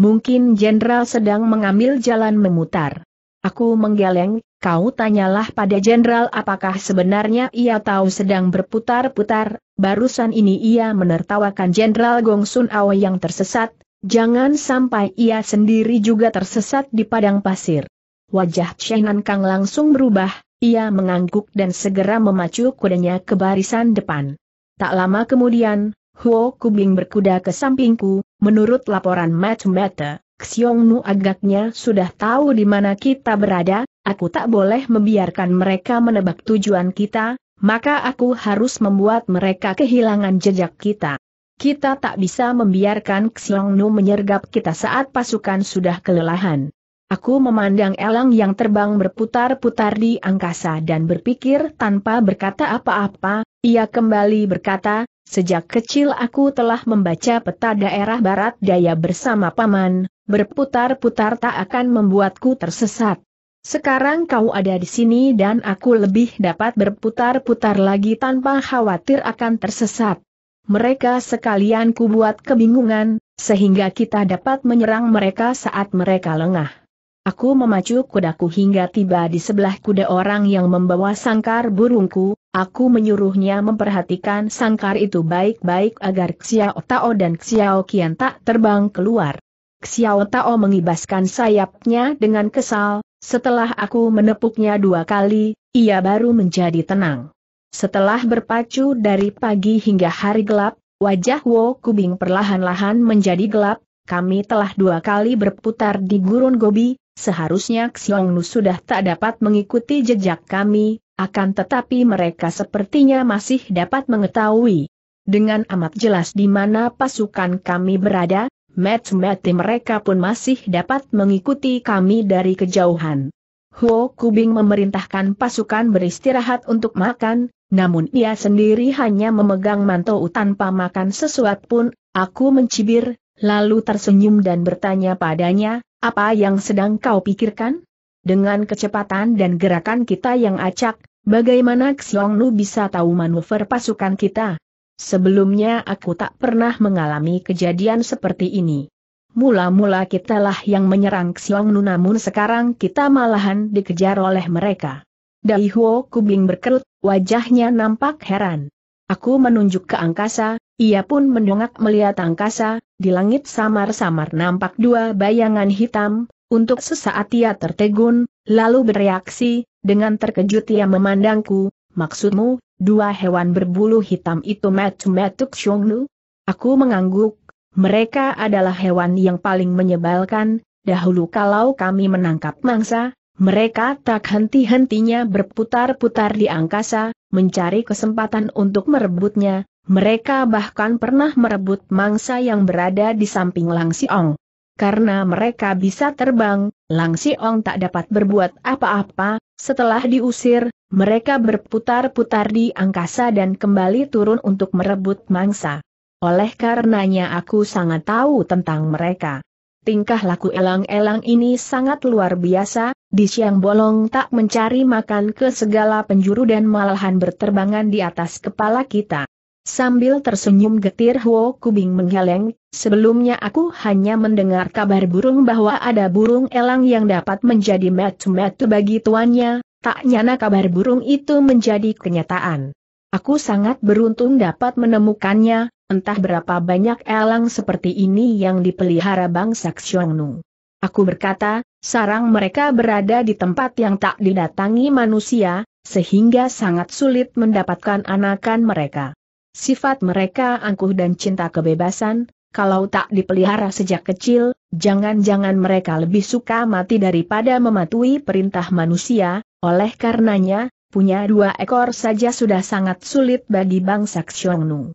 Mungkin jenderal sedang mengambil jalan memutar. Aku menggeleng, kau tanyalah pada jenderal apakah sebenarnya ia tahu sedang berputar-putar, barusan ini ia menertawakan jenderal Gong Sun Ao yang tersesat, jangan sampai ia sendiri juga tersesat di padang pasir. Wajah Chenan Kang langsung berubah, ia mengangguk dan segera memacu kudanya ke barisan depan. Tak lama kemudian, Huo Kubing berkuda ke sampingku, Menurut laporan Mata, Xiong Nu agaknya sudah tahu di mana kita berada, aku tak boleh membiarkan mereka menebak tujuan kita, maka aku harus membuat mereka kehilangan jejak kita. Kita tak bisa membiarkan Xiong Nu menyergap kita saat pasukan sudah kelelahan. Aku memandang elang yang terbang berputar-putar di angkasa dan berpikir tanpa berkata apa-apa, ia kembali berkata, Sejak kecil aku telah membaca peta daerah barat daya bersama paman, berputar-putar tak akan membuatku tersesat. Sekarang kau ada di sini dan aku lebih dapat berputar-putar lagi tanpa khawatir akan tersesat. Mereka sekalian kubuat kebingungan, sehingga kita dapat menyerang mereka saat mereka lengah. Aku memacu kudaku hingga tiba di sebelah kuda orang yang membawa sangkar burungku, Aku menyuruhnya memperhatikan sangkar itu baik-baik agar Xiao Tao dan Xiao Qian tak terbang keluar. Xiao Tao mengibaskan sayapnya dengan kesal, setelah aku menepuknya dua kali, ia baru menjadi tenang. Setelah berpacu dari pagi hingga hari gelap, wajah Wo Kubing perlahan-lahan menjadi gelap, kami telah dua kali berputar di gurun Gobi, seharusnya Nu sudah tak dapat mengikuti jejak kami, akan tetapi mereka sepertinya masih dapat mengetahui dengan amat jelas di mana pasukan kami berada, match-match mereka pun masih dapat mengikuti kami dari kejauhan. Huo Kubing memerintahkan pasukan beristirahat untuk makan, namun ia sendiri hanya memegang mantou tanpa makan sesuatu pun, aku mencibir, lalu tersenyum dan bertanya padanya, apa yang sedang kau pikirkan? Dengan kecepatan dan gerakan kita yang acak, Bagaimana Xiong Nu bisa tahu manuver pasukan kita? Sebelumnya aku tak pernah mengalami kejadian seperti ini. Mula-mula kitalah yang menyerang Xiong Nu, namun sekarang kita malahan dikejar oleh mereka. Daihuo Kubing berkerut, wajahnya nampak heran. Aku menunjuk ke angkasa, ia pun mendongak melihat angkasa, di langit samar-samar nampak dua bayangan hitam, untuk sesaat ia tertegun, lalu bereaksi, dengan terkejut ia memandangku, maksudmu, dua hewan berbulu hitam itu metu-metuk Xiongnu? Aku mengangguk, mereka adalah hewan yang paling menyebalkan, dahulu kalau kami menangkap mangsa, mereka tak henti-hentinya berputar-putar di angkasa, mencari kesempatan untuk merebutnya, mereka bahkan pernah merebut mangsa yang berada di samping Langsiong karena mereka bisa terbang, Lang Siong tak dapat berbuat apa-apa, setelah diusir, mereka berputar-putar di angkasa dan kembali turun untuk merebut mangsa. Oleh karenanya aku sangat tahu tentang mereka. Tingkah laku elang-elang ini sangat luar biasa, di siang bolong tak mencari makan ke segala penjuru dan malahan berterbangan di atas kepala kita. Sambil tersenyum getir Huo Kubing menggeleng, sebelumnya aku hanya mendengar kabar burung bahwa ada burung elang yang dapat menjadi metu-metu bagi tuannya, tak nyana kabar burung itu menjadi kenyataan. Aku sangat beruntung dapat menemukannya, entah berapa banyak elang seperti ini yang dipelihara bangsa Xiongnu. Aku berkata, sarang mereka berada di tempat yang tak didatangi manusia, sehingga sangat sulit mendapatkan anakan mereka sifat mereka angkuh dan cinta kebebasan, kalau tak dipelihara sejak kecil, jangan-jangan mereka lebih suka mati daripada mematuhi perintah manusia, oleh karenanya, punya dua ekor saja sudah sangat sulit bagi bangsa Xiongnu.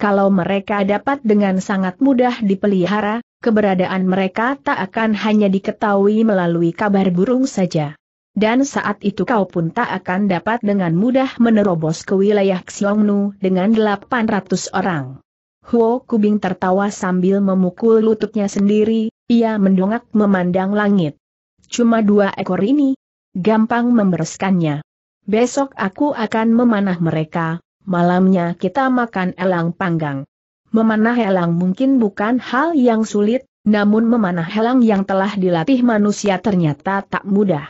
Kalau mereka dapat dengan sangat mudah dipelihara, keberadaan mereka tak akan hanya diketahui melalui kabar burung saja dan saat itu kau pun tak akan dapat dengan mudah menerobos ke wilayah Xiongnu dengan 800 orang. Huo Kubing tertawa sambil memukul lututnya sendiri, ia mendongak memandang langit. Cuma dua ekor ini, gampang membereskannya. Besok aku akan memanah mereka, malamnya kita makan elang panggang. Memanah elang mungkin bukan hal yang sulit, namun memanah elang yang telah dilatih manusia ternyata tak mudah.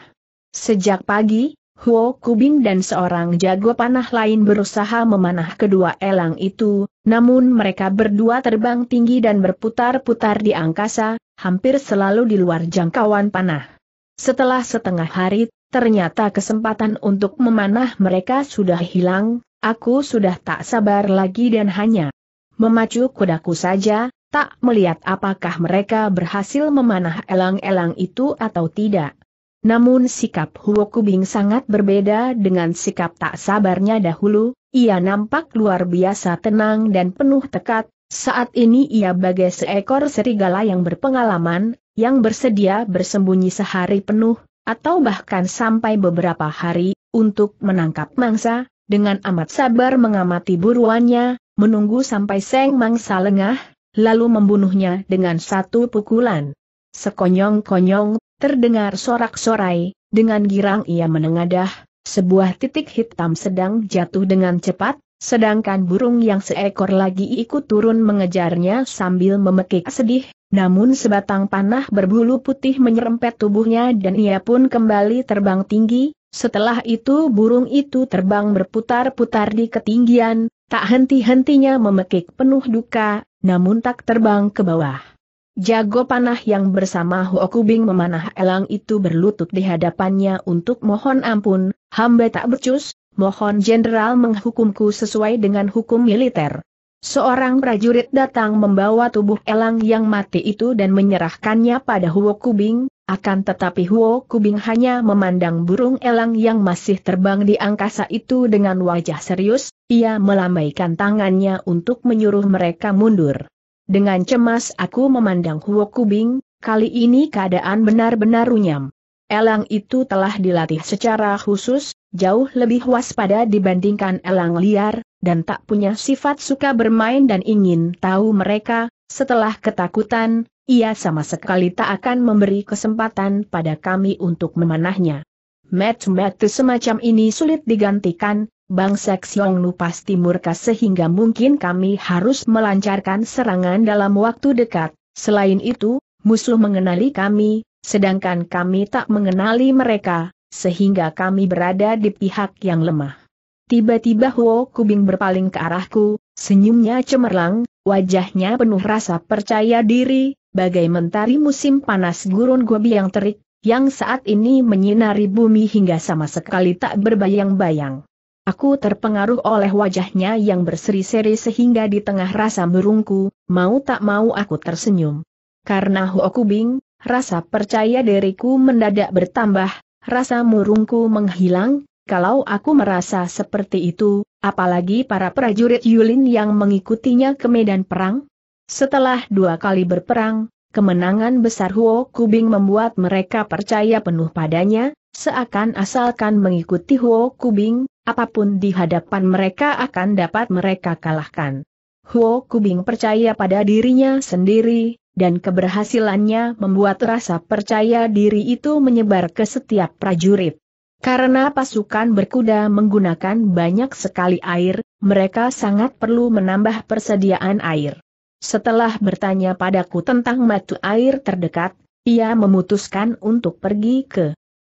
Sejak pagi, Huo Kubing dan seorang jago panah lain berusaha memanah kedua elang itu, namun mereka berdua terbang tinggi dan berputar-putar di angkasa, hampir selalu di luar jangkauan panah. Setelah setengah hari, ternyata kesempatan untuk memanah mereka sudah hilang, aku sudah tak sabar lagi dan hanya memacu kudaku saja, tak melihat apakah mereka berhasil memanah elang-elang itu atau tidak. Namun sikap Huo Kubing sangat berbeda dengan sikap tak sabarnya dahulu, ia nampak luar biasa tenang dan penuh tekad. saat ini ia bagai seekor serigala yang berpengalaman, yang bersedia bersembunyi sehari penuh, atau bahkan sampai beberapa hari, untuk menangkap mangsa, dengan amat sabar mengamati buruannya, menunggu sampai seng mangsa lengah, lalu membunuhnya dengan satu pukulan. Sekonyong-konyong Terdengar sorak-sorai, dengan girang ia menengadah, sebuah titik hitam sedang jatuh dengan cepat, sedangkan burung yang seekor lagi ikut turun mengejarnya sambil memekik sedih, namun sebatang panah berbulu putih menyerempet tubuhnya dan ia pun kembali terbang tinggi, setelah itu burung itu terbang berputar-putar di ketinggian, tak henti-hentinya memekik penuh duka, namun tak terbang ke bawah. Jago panah yang bersama Bing memanah elang itu berlutut di hadapannya untuk mohon ampun, hamba tak becus, mohon jenderal menghukumku sesuai dengan hukum militer. Seorang prajurit datang membawa tubuh elang yang mati itu dan menyerahkannya pada Huo Kubing, akan tetapi Huo Kubing hanya memandang burung elang yang masih terbang di angkasa itu dengan wajah serius, ia melambaikan tangannya untuk menyuruh mereka mundur. Dengan cemas aku memandang Huo Kubing, kali ini keadaan benar-benar runyam. Elang itu telah dilatih secara khusus, jauh lebih waspada dibandingkan elang liar, dan tak punya sifat suka bermain dan ingin tahu mereka, setelah ketakutan, ia sama sekali tak akan memberi kesempatan pada kami untuk memanahnya. Match-match semacam ini sulit digantikan, bangsa Lu pasti murka sehingga mungkin kami harus melancarkan serangan dalam waktu dekat. Selain itu, musuh mengenali kami, sedangkan kami tak mengenali mereka, sehingga kami berada di pihak yang lemah. Tiba-tiba Huo Kubing berpaling ke arahku, senyumnya cemerlang, wajahnya penuh rasa percaya diri, bagai mentari musim panas gurun gobi yang terik, yang saat ini menyinari bumi hingga sama sekali tak berbayang-bayang. Aku terpengaruh oleh wajahnya yang berseri-seri sehingga di tengah rasa murungku, mau tak mau aku tersenyum. Karena Kubing, rasa percaya diriku mendadak bertambah, rasa murungku menghilang, kalau aku merasa seperti itu, apalagi para prajurit Yulin yang mengikutinya ke medan perang? Setelah dua kali berperang, kemenangan besar Huo Kubing membuat mereka percaya penuh padanya, seakan asalkan mengikuti Huo Kubing, apapun di hadapan mereka akan dapat mereka kalahkan. Huo Kubing percaya pada dirinya sendiri, dan keberhasilannya membuat rasa percaya diri itu menyebar ke setiap prajurit. Karena pasukan berkuda menggunakan banyak sekali air, mereka sangat perlu menambah persediaan air. Setelah bertanya padaku tentang matu air terdekat, ia memutuskan untuk pergi ke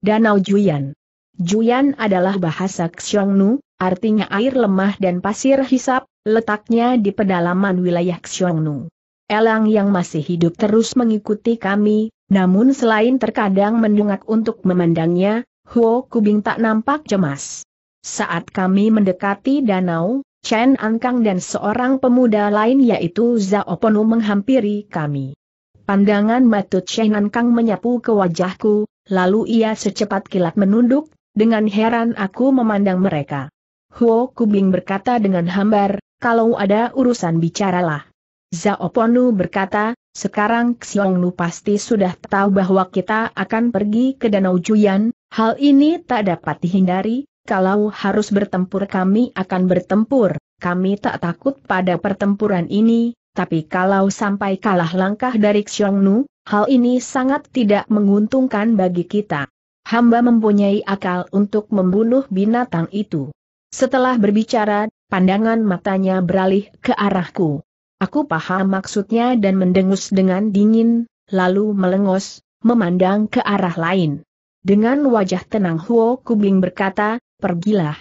Danau Juyan. Juyan adalah bahasa Xiongnu, artinya air lemah dan pasir hisap, letaknya di pedalaman wilayah Xiongnu. Elang yang masih hidup terus mengikuti kami, namun selain terkadang mendungak untuk memandangnya, Huo Kubing tak nampak cemas. Saat kami mendekati danau, Chen Angkang dan seorang pemuda lain yaitu Zhao Ponu menghampiri kami. Pandangan Matut Chen Angkang menyapu ke wajahku, lalu ia secepat kilat menunduk dengan heran aku memandang mereka. Huo Kubing berkata dengan hambar, kalau ada urusan bicaralah. Ponu berkata, sekarang Xiong Xiongnu pasti sudah tahu bahwa kita akan pergi ke Danau Juyan, hal ini tak dapat dihindari, kalau harus bertempur kami akan bertempur, kami tak takut pada pertempuran ini, tapi kalau sampai kalah langkah dari Xiong Xiongnu, hal ini sangat tidak menguntungkan bagi kita hamba mempunyai akal untuk membunuh binatang itu. Setelah berbicara, pandangan matanya beralih ke arahku. Aku paham maksudnya dan mendengus dengan dingin, lalu melengos, memandang ke arah lain. Dengan wajah tenang Huo Kubing berkata, pergilah.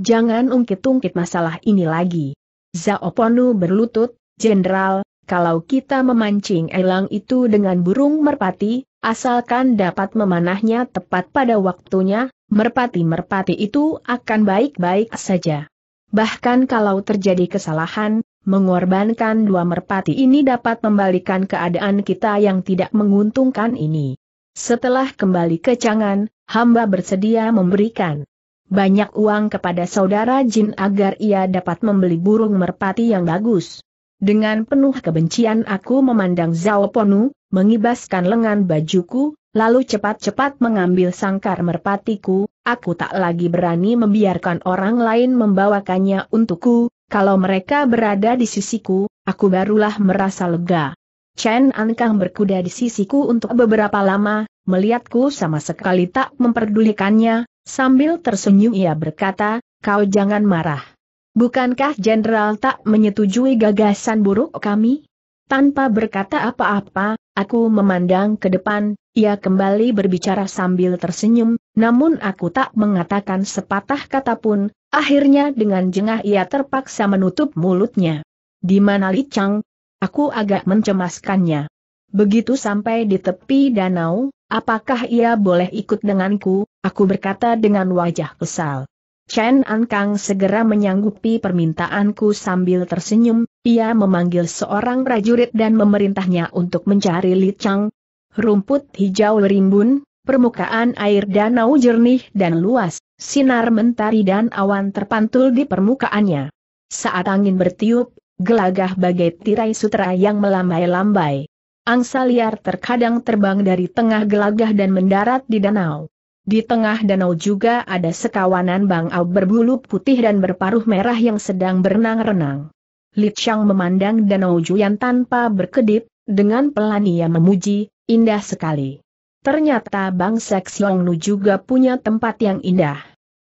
Jangan ungkit-ungkit masalah ini lagi. Zaoponu berlutut, Jenderal, kalau kita memancing elang itu dengan burung merpati, Asalkan dapat memanahnya tepat pada waktunya, merpati-merpati itu akan baik-baik saja. Bahkan kalau terjadi kesalahan, mengorbankan dua merpati ini dapat membalikan keadaan kita yang tidak menguntungkan ini. Setelah kembali ke Cangan, hamba bersedia memberikan banyak uang kepada saudara Jin agar ia dapat membeli burung merpati yang bagus. Dengan penuh kebencian aku memandang Zhao Ponu, mengibaskan lengan bajuku, lalu cepat-cepat mengambil sangkar merpatiku, aku tak lagi berani membiarkan orang lain membawakannya untukku, kalau mereka berada di sisiku, aku barulah merasa lega. Chen Ankang berkuda di sisiku untuk beberapa lama, melihatku sama sekali tak memperdulikannya, sambil tersenyum ia berkata, kau jangan marah. Bukankah jenderal tak menyetujui gagasan buruk kami? Tanpa berkata apa-apa, Aku memandang ke depan, ia kembali berbicara sambil tersenyum, namun aku tak mengatakan sepatah kata pun, akhirnya dengan jengah ia terpaksa menutup mulutnya. Di mana Li Chang? Aku agak mencemaskannya. Begitu sampai di tepi danau, apakah ia boleh ikut denganku? Aku berkata dengan wajah kesal. Chen Ankang segera menyanggupi permintaanku sambil tersenyum, ia memanggil seorang prajurit dan memerintahnya untuk mencari Li Chang. Rumput hijau rimbun, permukaan air danau jernih dan luas, sinar mentari dan awan terpantul di permukaannya. Saat angin bertiup, gelagah bagai tirai sutra yang melambai-lambai. Angsa liar terkadang terbang dari tengah gelagah dan mendarat di danau. Di tengah danau juga ada sekawanan bangau berbulu putih dan berparuh merah yang sedang berenang-renang. Li Chang memandang danau Juyan tanpa berkedip, dengan pelan ia memuji, indah sekali. Ternyata Bang Seksiongnu juga punya tempat yang indah.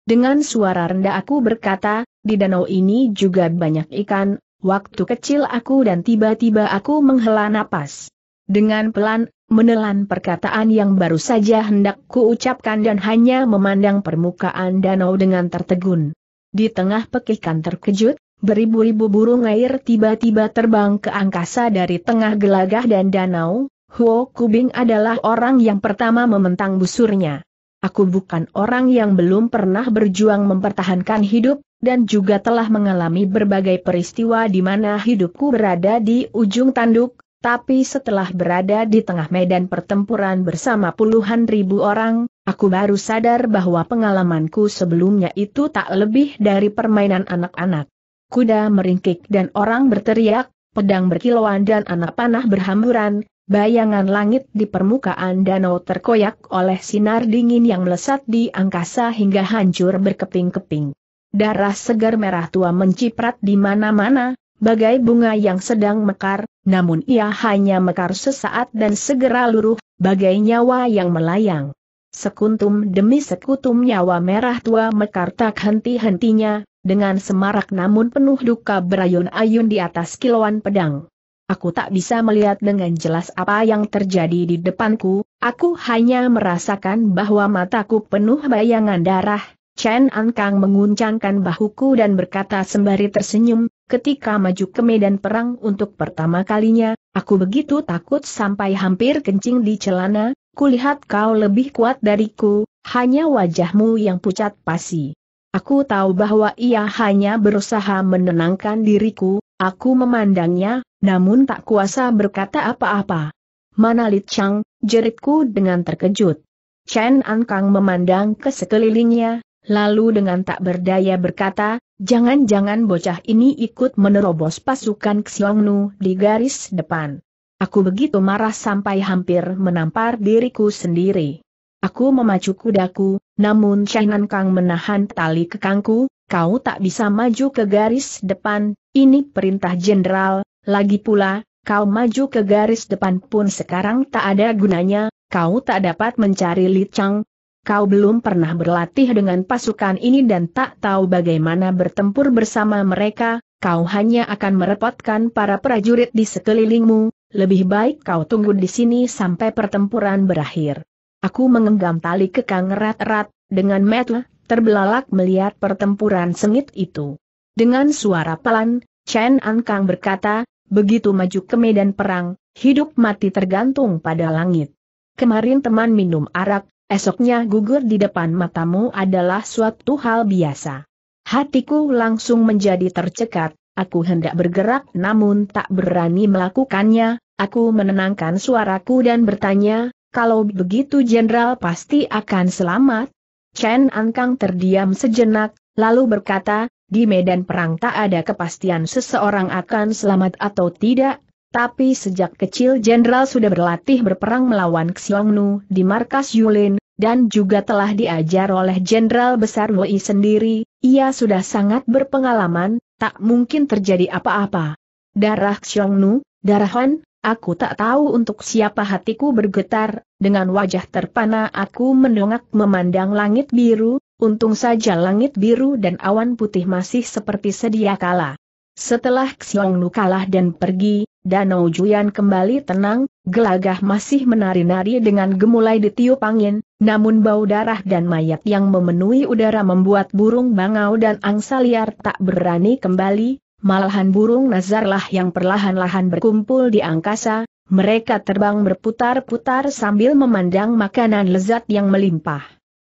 Dengan suara rendah aku berkata, di danau ini juga banyak ikan, waktu kecil aku dan tiba-tiba aku menghela napas. Dengan pelan, menelan perkataan yang baru saja hendak kuucapkan dan hanya memandang permukaan danau dengan tertegun. Di tengah pekikan terkejut, beribu-ribu burung air tiba-tiba terbang ke angkasa dari tengah gelagah dan danau, Huo Kubing adalah orang yang pertama mementang busurnya. Aku bukan orang yang belum pernah berjuang mempertahankan hidup, dan juga telah mengalami berbagai peristiwa di mana hidupku berada di ujung tanduk, tapi setelah berada di tengah medan pertempuran bersama puluhan ribu orang, aku baru sadar bahwa pengalamanku sebelumnya itu tak lebih dari permainan anak-anak. Kuda meringkik dan orang berteriak, pedang berkilauan dan anak panah berhamburan, bayangan langit di permukaan danau terkoyak oleh sinar dingin yang melesat di angkasa hingga hancur berkeping-keping. Darah segar merah tua menciprat di mana-mana, bagai bunga yang sedang mekar, namun ia hanya mekar sesaat dan segera luruh, bagai nyawa yang melayang. Sekuntum demi sekutum nyawa merah tua mekar tak henti-hentinya, dengan semarak namun penuh duka berayun-ayun di atas kiloan pedang. Aku tak bisa melihat dengan jelas apa yang terjadi di depanku, aku hanya merasakan bahwa mataku penuh bayangan darah, Chen An menguncangkan bahuku dan berkata sembari tersenyum, ketika maju ke medan perang untuk pertama kalinya, aku begitu takut sampai hampir kencing di celana, kulihat kau lebih kuat dariku, hanya wajahmu yang pucat pasi. Aku tahu bahwa ia hanya berusaha menenangkan diriku, aku memandangnya, namun tak kuasa berkata apa-apa. Mana Li Chang, jeritku dengan terkejut. Chen An memandang ke sekelilingnya, lalu dengan tak berdaya berkata, jangan-jangan bocah ini ikut menerobos pasukan Xiongnu di garis depan. Aku begitu marah sampai hampir menampar diriku sendiri. Aku memacu kudaku, namun Shainan Kang menahan tali kekangku, kau tak bisa maju ke garis depan, ini perintah jenderal, lagi pula, kau maju ke garis depan pun sekarang tak ada gunanya, kau tak dapat mencari Li Chang, Kau belum pernah berlatih dengan pasukan ini dan tak tahu bagaimana bertempur bersama mereka, kau hanya akan merepotkan para prajurit di sekelilingmu, lebih baik kau tunggu di sini sampai pertempuran berakhir. Aku mengenggam tali kekang erat-erat, dengan metu, terbelalak melihat pertempuran sengit itu. Dengan suara pelan, Chen Ankang berkata, begitu maju ke medan perang, hidup mati tergantung pada langit. Kemarin teman minum arak, esoknya gugur di depan matamu adalah suatu hal biasa. Hatiku langsung menjadi tercekat, aku hendak bergerak namun tak berani melakukannya, aku menenangkan suaraku dan bertanya, kalau begitu jenderal pasti akan selamat. Chen Angkang terdiam sejenak, lalu berkata, di medan perang tak ada kepastian seseorang akan selamat atau tidak, tapi sejak kecil jenderal sudah berlatih berperang melawan Xiongnu di markas Yulin, dan juga telah diajar oleh Jenderal Besar Wei sendiri, ia sudah sangat berpengalaman, tak mungkin terjadi apa-apa. Darah Xiongnu, Han, aku tak tahu untuk siapa hatiku bergetar, dengan wajah terpana aku mendongak memandang langit biru, untung saja langit biru dan awan putih masih seperti sedia kala. Setelah Xiongnu kalah dan pergi, Danau Juyan kembali tenang, gelagah masih menari-nari dengan gemulai ditiup angin, namun bau darah dan mayat yang memenuhi udara membuat burung bangau dan angsa liar tak berani kembali, malahan burung nazarlah yang perlahan-lahan berkumpul di angkasa, mereka terbang berputar-putar sambil memandang makanan lezat yang melimpah.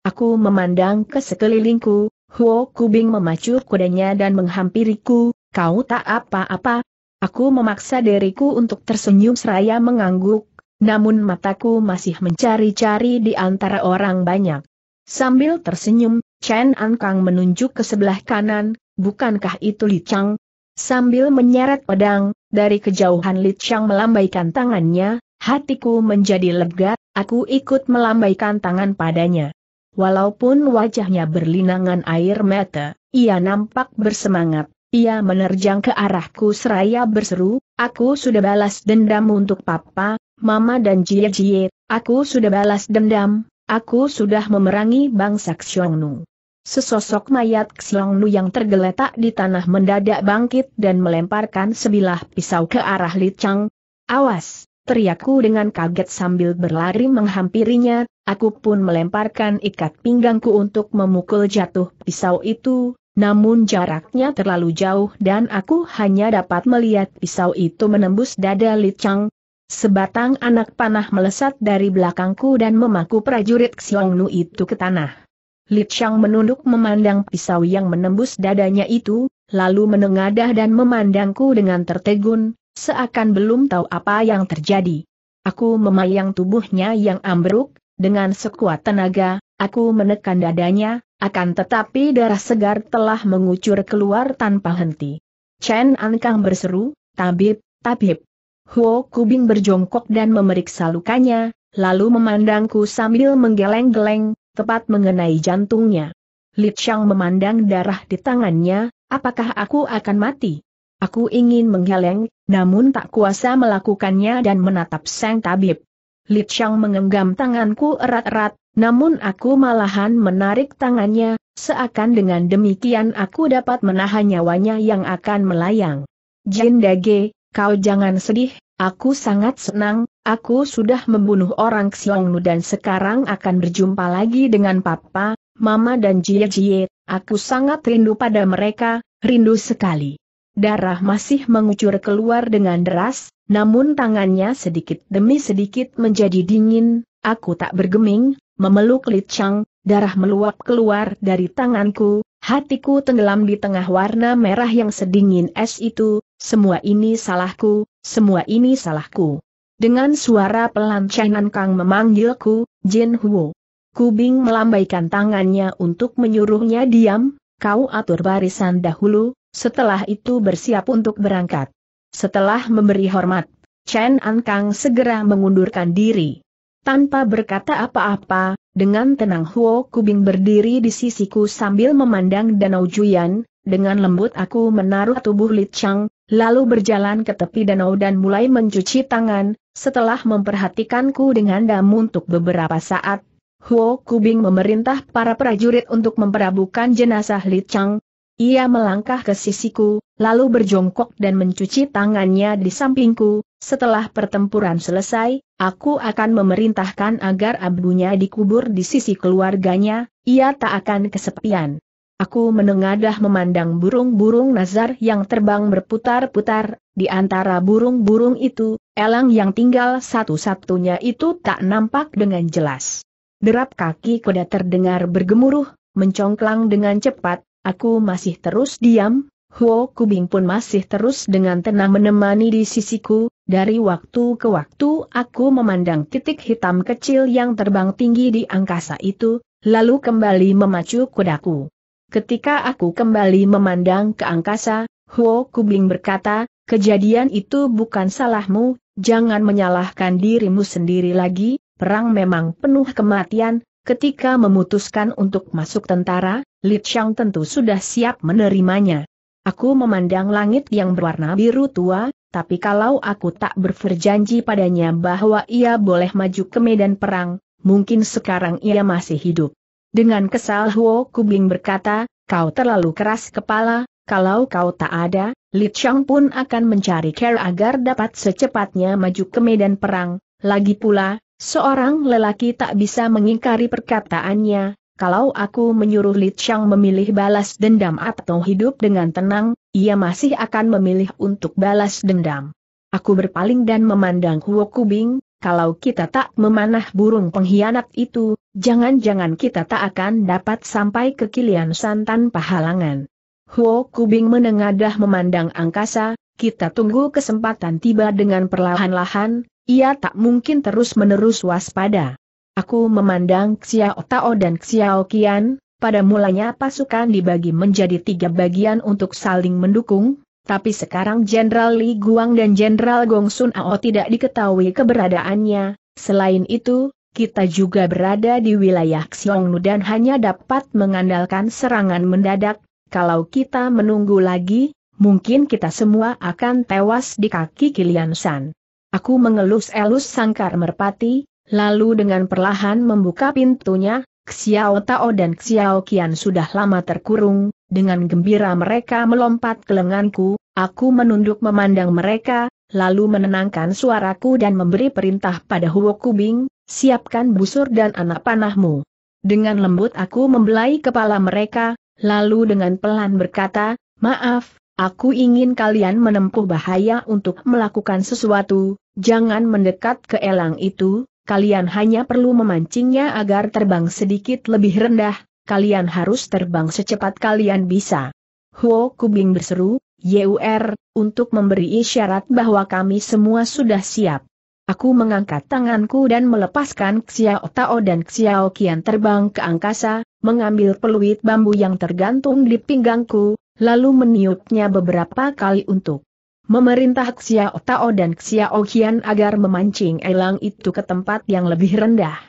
Aku memandang ke sekelilingku, Huo Kubing memacu kudanya dan menghampiriku, kau tak apa-apa. Aku memaksa diriku untuk tersenyum seraya mengangguk, namun mataku masih mencari-cari di antara orang banyak. Sambil tersenyum, Chen An menunjuk ke sebelah kanan, bukankah itu Li Chang? Sambil menyeret pedang, dari kejauhan Li Chang melambaikan tangannya, hatiku menjadi lega, aku ikut melambaikan tangan padanya. Walaupun wajahnya berlinangan air mata, ia nampak bersemangat, ia menerjang ke arahku seraya berseru, aku sudah balas dendam untuk papa, Mama dan Jie Jie, aku sudah balas dendam, aku sudah memerangi bangsa Xiongnu. Sesosok mayat Xiongnu yang tergeletak di tanah mendadak bangkit dan melemparkan sebilah pisau ke arah Li Chang. Awas! Teriakku dengan kaget sambil berlari menghampirinya, aku pun melemparkan ikat pinggangku untuk memukul jatuh pisau itu, namun jaraknya terlalu jauh dan aku hanya dapat melihat pisau itu menembus dada Li Chang, Sebatang anak panah melesat dari belakangku dan memaku prajurit Xiongnu itu ke tanah. Li Chang menunduk memandang pisau yang menembus dadanya itu, lalu menengadah dan memandangku dengan tertegun, seakan belum tahu apa yang terjadi. Aku memayang tubuhnya yang ambruk, dengan sekuat tenaga, aku menekan dadanya, akan tetapi darah segar telah mengucur keluar tanpa henti. Chen Ankang berseru, tabib, tabib. Huo Kubing berjongkok dan memeriksa lukanya, lalu memandangku sambil menggeleng-geleng, tepat mengenai jantungnya. Li Chang memandang darah di tangannya, apakah aku akan mati? Aku ingin menggeleng, namun tak kuasa melakukannya dan menatap sang tabib. Li Chang mengenggam tanganku erat-erat, namun aku malahan menarik tangannya, seakan dengan demikian aku dapat menahan nyawanya yang akan melayang. Jin Dage, kau jangan sedih, aku sangat senang, aku sudah membunuh orang Xiongnu dan sekarang akan berjumpa lagi dengan papa, mama dan Jie Jie, aku sangat rindu pada mereka, rindu sekali. Darah masih mengucur keluar dengan deras, namun tangannya sedikit demi sedikit menjadi dingin, aku tak bergeming, memeluk Li Chang, darah meluap keluar dari tanganku, hatiku tenggelam di tengah warna merah yang sedingin es itu, semua ini salahku, semua ini salahku. Dengan suara pelan Chenan Kang memanggilku, Jin Huo. Kubing melambaikan tangannya untuk menyuruhnya diam, kau atur barisan dahulu, setelah itu bersiap untuk berangkat. Setelah memberi hormat, Chen An segera mengundurkan diri. Tanpa berkata apa-apa, dengan tenang Huo Kubing berdiri di sisiku sambil memandang Danau Juyan, dengan lembut aku menaruh tubuh Li Chang, lalu berjalan ke tepi danau dan mulai mencuci tangan, setelah memperhatikanku dengan dam untuk beberapa saat. Huo Kubing memerintah para prajurit untuk memperabukan jenazah Li Chang. Ia melangkah ke sisiku, lalu berjongkok dan mencuci tangannya di sampingku. Setelah pertempuran selesai, aku akan memerintahkan agar abunya dikubur di sisi keluarganya, ia tak akan kesepian. Aku menengadah memandang burung-burung nazar yang terbang berputar-putar, di antara burung-burung itu, elang yang tinggal satu-satunya itu tak nampak dengan jelas. Derap kaki kuda terdengar bergemuruh, mencongklang dengan cepat, aku masih terus diam, Huo Kubing pun masih terus dengan tenang menemani di sisiku, dari waktu ke waktu aku memandang titik hitam kecil yang terbang tinggi di angkasa itu, lalu kembali memacu kudaku. Ketika aku kembali memandang ke angkasa, Huo Kubing berkata, kejadian itu bukan salahmu, jangan menyalahkan dirimu sendiri lagi, perang memang penuh kematian, ketika memutuskan untuk masuk tentara, Li Chang tentu sudah siap menerimanya. Aku memandang langit yang berwarna biru tua, tapi kalau aku tak berjanji padanya bahwa ia boleh maju ke medan perang, mungkin sekarang ia masih hidup. Dengan kesal Huo Kubing berkata, kau terlalu keras kepala, kalau kau tak ada, Li Chang pun akan mencari care agar dapat secepatnya maju ke medan perang. Lagi pula, seorang lelaki tak bisa mengingkari perkataannya, kalau aku menyuruh Li Chang memilih balas dendam atau hidup dengan tenang, ia masih akan memilih untuk balas dendam. Aku berpaling dan memandang Huo Kubing, kalau kita tak memanah burung pengkhianat itu, jangan-jangan kita tak akan dapat sampai ke Kilian santan pahalangan. Huo Kubing menengadah memandang angkasa, kita tunggu kesempatan tiba dengan perlahan-lahan, ia tak mungkin terus-menerus waspada. Aku memandang Xiao Tao dan Xiao Qian, pada mulanya pasukan dibagi menjadi tiga bagian untuk saling mendukung, tapi sekarang Jenderal Li Guang dan Jenderal Gong Sun Ao tidak diketahui keberadaannya, selain itu, kita juga berada di wilayah Xiongnu dan hanya dapat mengandalkan serangan mendadak, kalau kita menunggu lagi, mungkin kita semua akan tewas di kaki Kilian San. Aku mengelus-elus sangkar merpati, lalu dengan perlahan membuka pintunya, Xiao Tao dan Xiao Qian sudah lama terkurung, dengan gembira mereka melompat ke lenganku, aku menunduk memandang mereka, lalu menenangkan suaraku dan memberi perintah pada Huo Kubing, siapkan busur dan anak panahmu. Dengan lembut aku membelai kepala mereka, lalu dengan pelan berkata, maaf, aku ingin kalian menempuh bahaya untuk melakukan sesuatu, jangan mendekat ke elang itu, kalian hanya perlu memancingnya agar terbang sedikit lebih rendah, kalian harus terbang secepat kalian bisa. Huo Kubing berseru, YUR, er, untuk memberi isyarat bahwa kami semua sudah siap. Aku mengangkat tanganku dan melepaskan Xiao Tao dan Xiao Qian terbang ke angkasa, mengambil peluit bambu yang tergantung di pinggangku, lalu meniupnya beberapa kali untuk memerintah Xiao Tao dan Xiao Qian agar memancing elang itu ke tempat yang lebih rendah.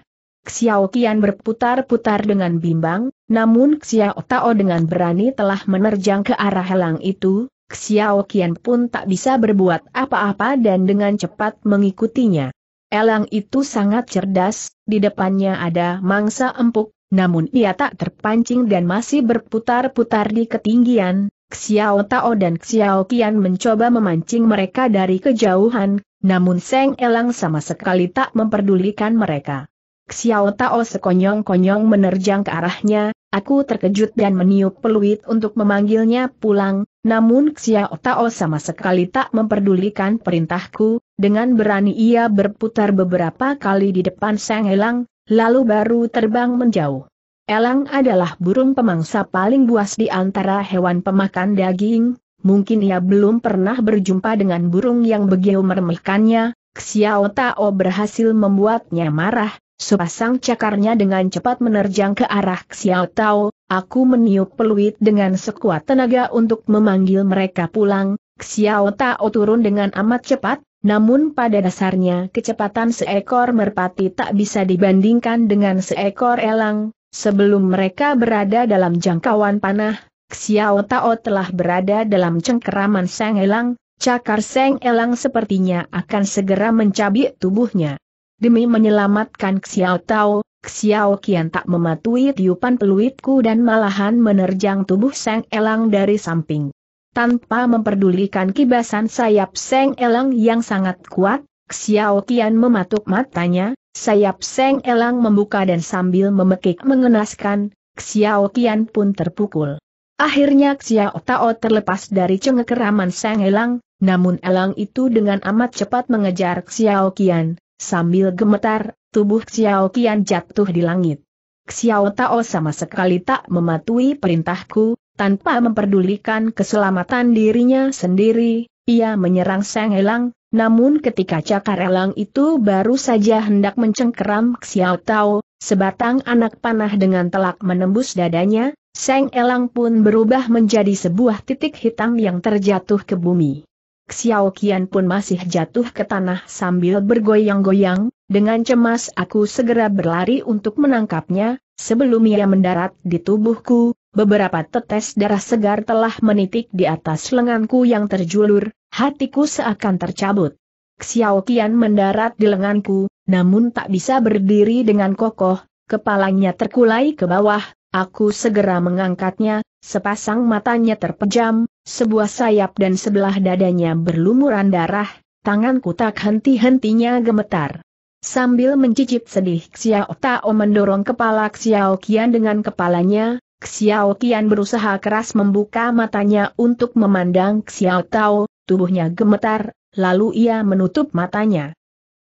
Xiao Qian berputar-putar dengan bimbang, namun Xiao Tao dengan berani telah menerjang ke arah helang itu, Xiao Qian pun tak bisa berbuat apa-apa dan dengan cepat mengikutinya. Elang itu sangat cerdas, di depannya ada mangsa empuk, namun ia tak terpancing dan masih berputar-putar di ketinggian. Xiao Tao dan Xiao Qian mencoba memancing mereka dari kejauhan, namun Seng Elang sama sekali tak memperdulikan mereka. Xiao Tao sekonyong-konyong menerjang ke arahnya, aku terkejut dan meniup peluit untuk memanggilnya pulang, namun Xiao Tao sama sekali tak memperdulikan perintahku, dengan berani ia berputar beberapa kali di depan Sang Elang, lalu baru terbang menjauh. Elang adalah burung pemangsa paling buas di antara hewan pemakan daging, mungkin ia belum pernah berjumpa dengan burung yang begitu meremehkannya, Xiao Tao berhasil membuatnya marah, Sepasang cakarnya dengan cepat menerjang ke arah Xiao Tao, aku meniup peluit dengan sekuat tenaga untuk memanggil mereka pulang, Xiao Tao turun dengan amat cepat, namun pada dasarnya kecepatan seekor merpati tak bisa dibandingkan dengan seekor elang, sebelum mereka berada dalam jangkauan panah, Xiao Tao telah berada dalam cengkeraman Sang Elang, cakar Sang Elang sepertinya akan segera mencabik tubuhnya. Demi menyelamatkan Xiao Tao, Xiao Qian tak mematuhi tiupan peluitku dan malahan menerjang tubuh Seng Elang dari samping. Tanpa memperdulikan kibasan sayap Seng Elang yang sangat kuat, Xiao Qian mematuk matanya, sayap Seng Elang membuka dan sambil memekik mengenaskan, Xiao Qian pun terpukul. Akhirnya Xiao Tao terlepas dari cengkeraman Seng Elang, namun Elang itu dengan amat cepat mengejar Xiao Qian, Sambil gemetar, tubuh Xiao Qian jatuh di langit. Xiao Tao sama sekali tak mematuhi perintahku, tanpa memperdulikan keselamatan dirinya sendiri, ia menyerang sang Elang, namun ketika cakar elang itu baru saja hendak mencengkeram Xiao Tao, sebatang anak panah dengan telak menembus dadanya, sang Elang pun berubah menjadi sebuah titik hitam yang terjatuh ke bumi. Xiao Qian pun masih jatuh ke tanah sambil bergoyang-goyang, dengan cemas aku segera berlari untuk menangkapnya, sebelum ia mendarat di tubuhku, beberapa tetes darah segar telah menitik di atas lenganku yang terjulur, hatiku seakan tercabut. Xiao Qian mendarat di lenganku, namun tak bisa berdiri dengan kokoh, kepalanya terkulai ke bawah, aku segera mengangkatnya, Sepasang matanya terpejam, sebuah sayap dan sebelah dadanya berlumuran darah, Tanganku tak henti-hentinya gemetar. Sambil mencicit sedih Xiao Tao mendorong kepala Xiao Qian dengan kepalanya, Xiao Qian berusaha keras membuka matanya untuk memandang Xiao Tao, tubuhnya gemetar, lalu ia menutup matanya.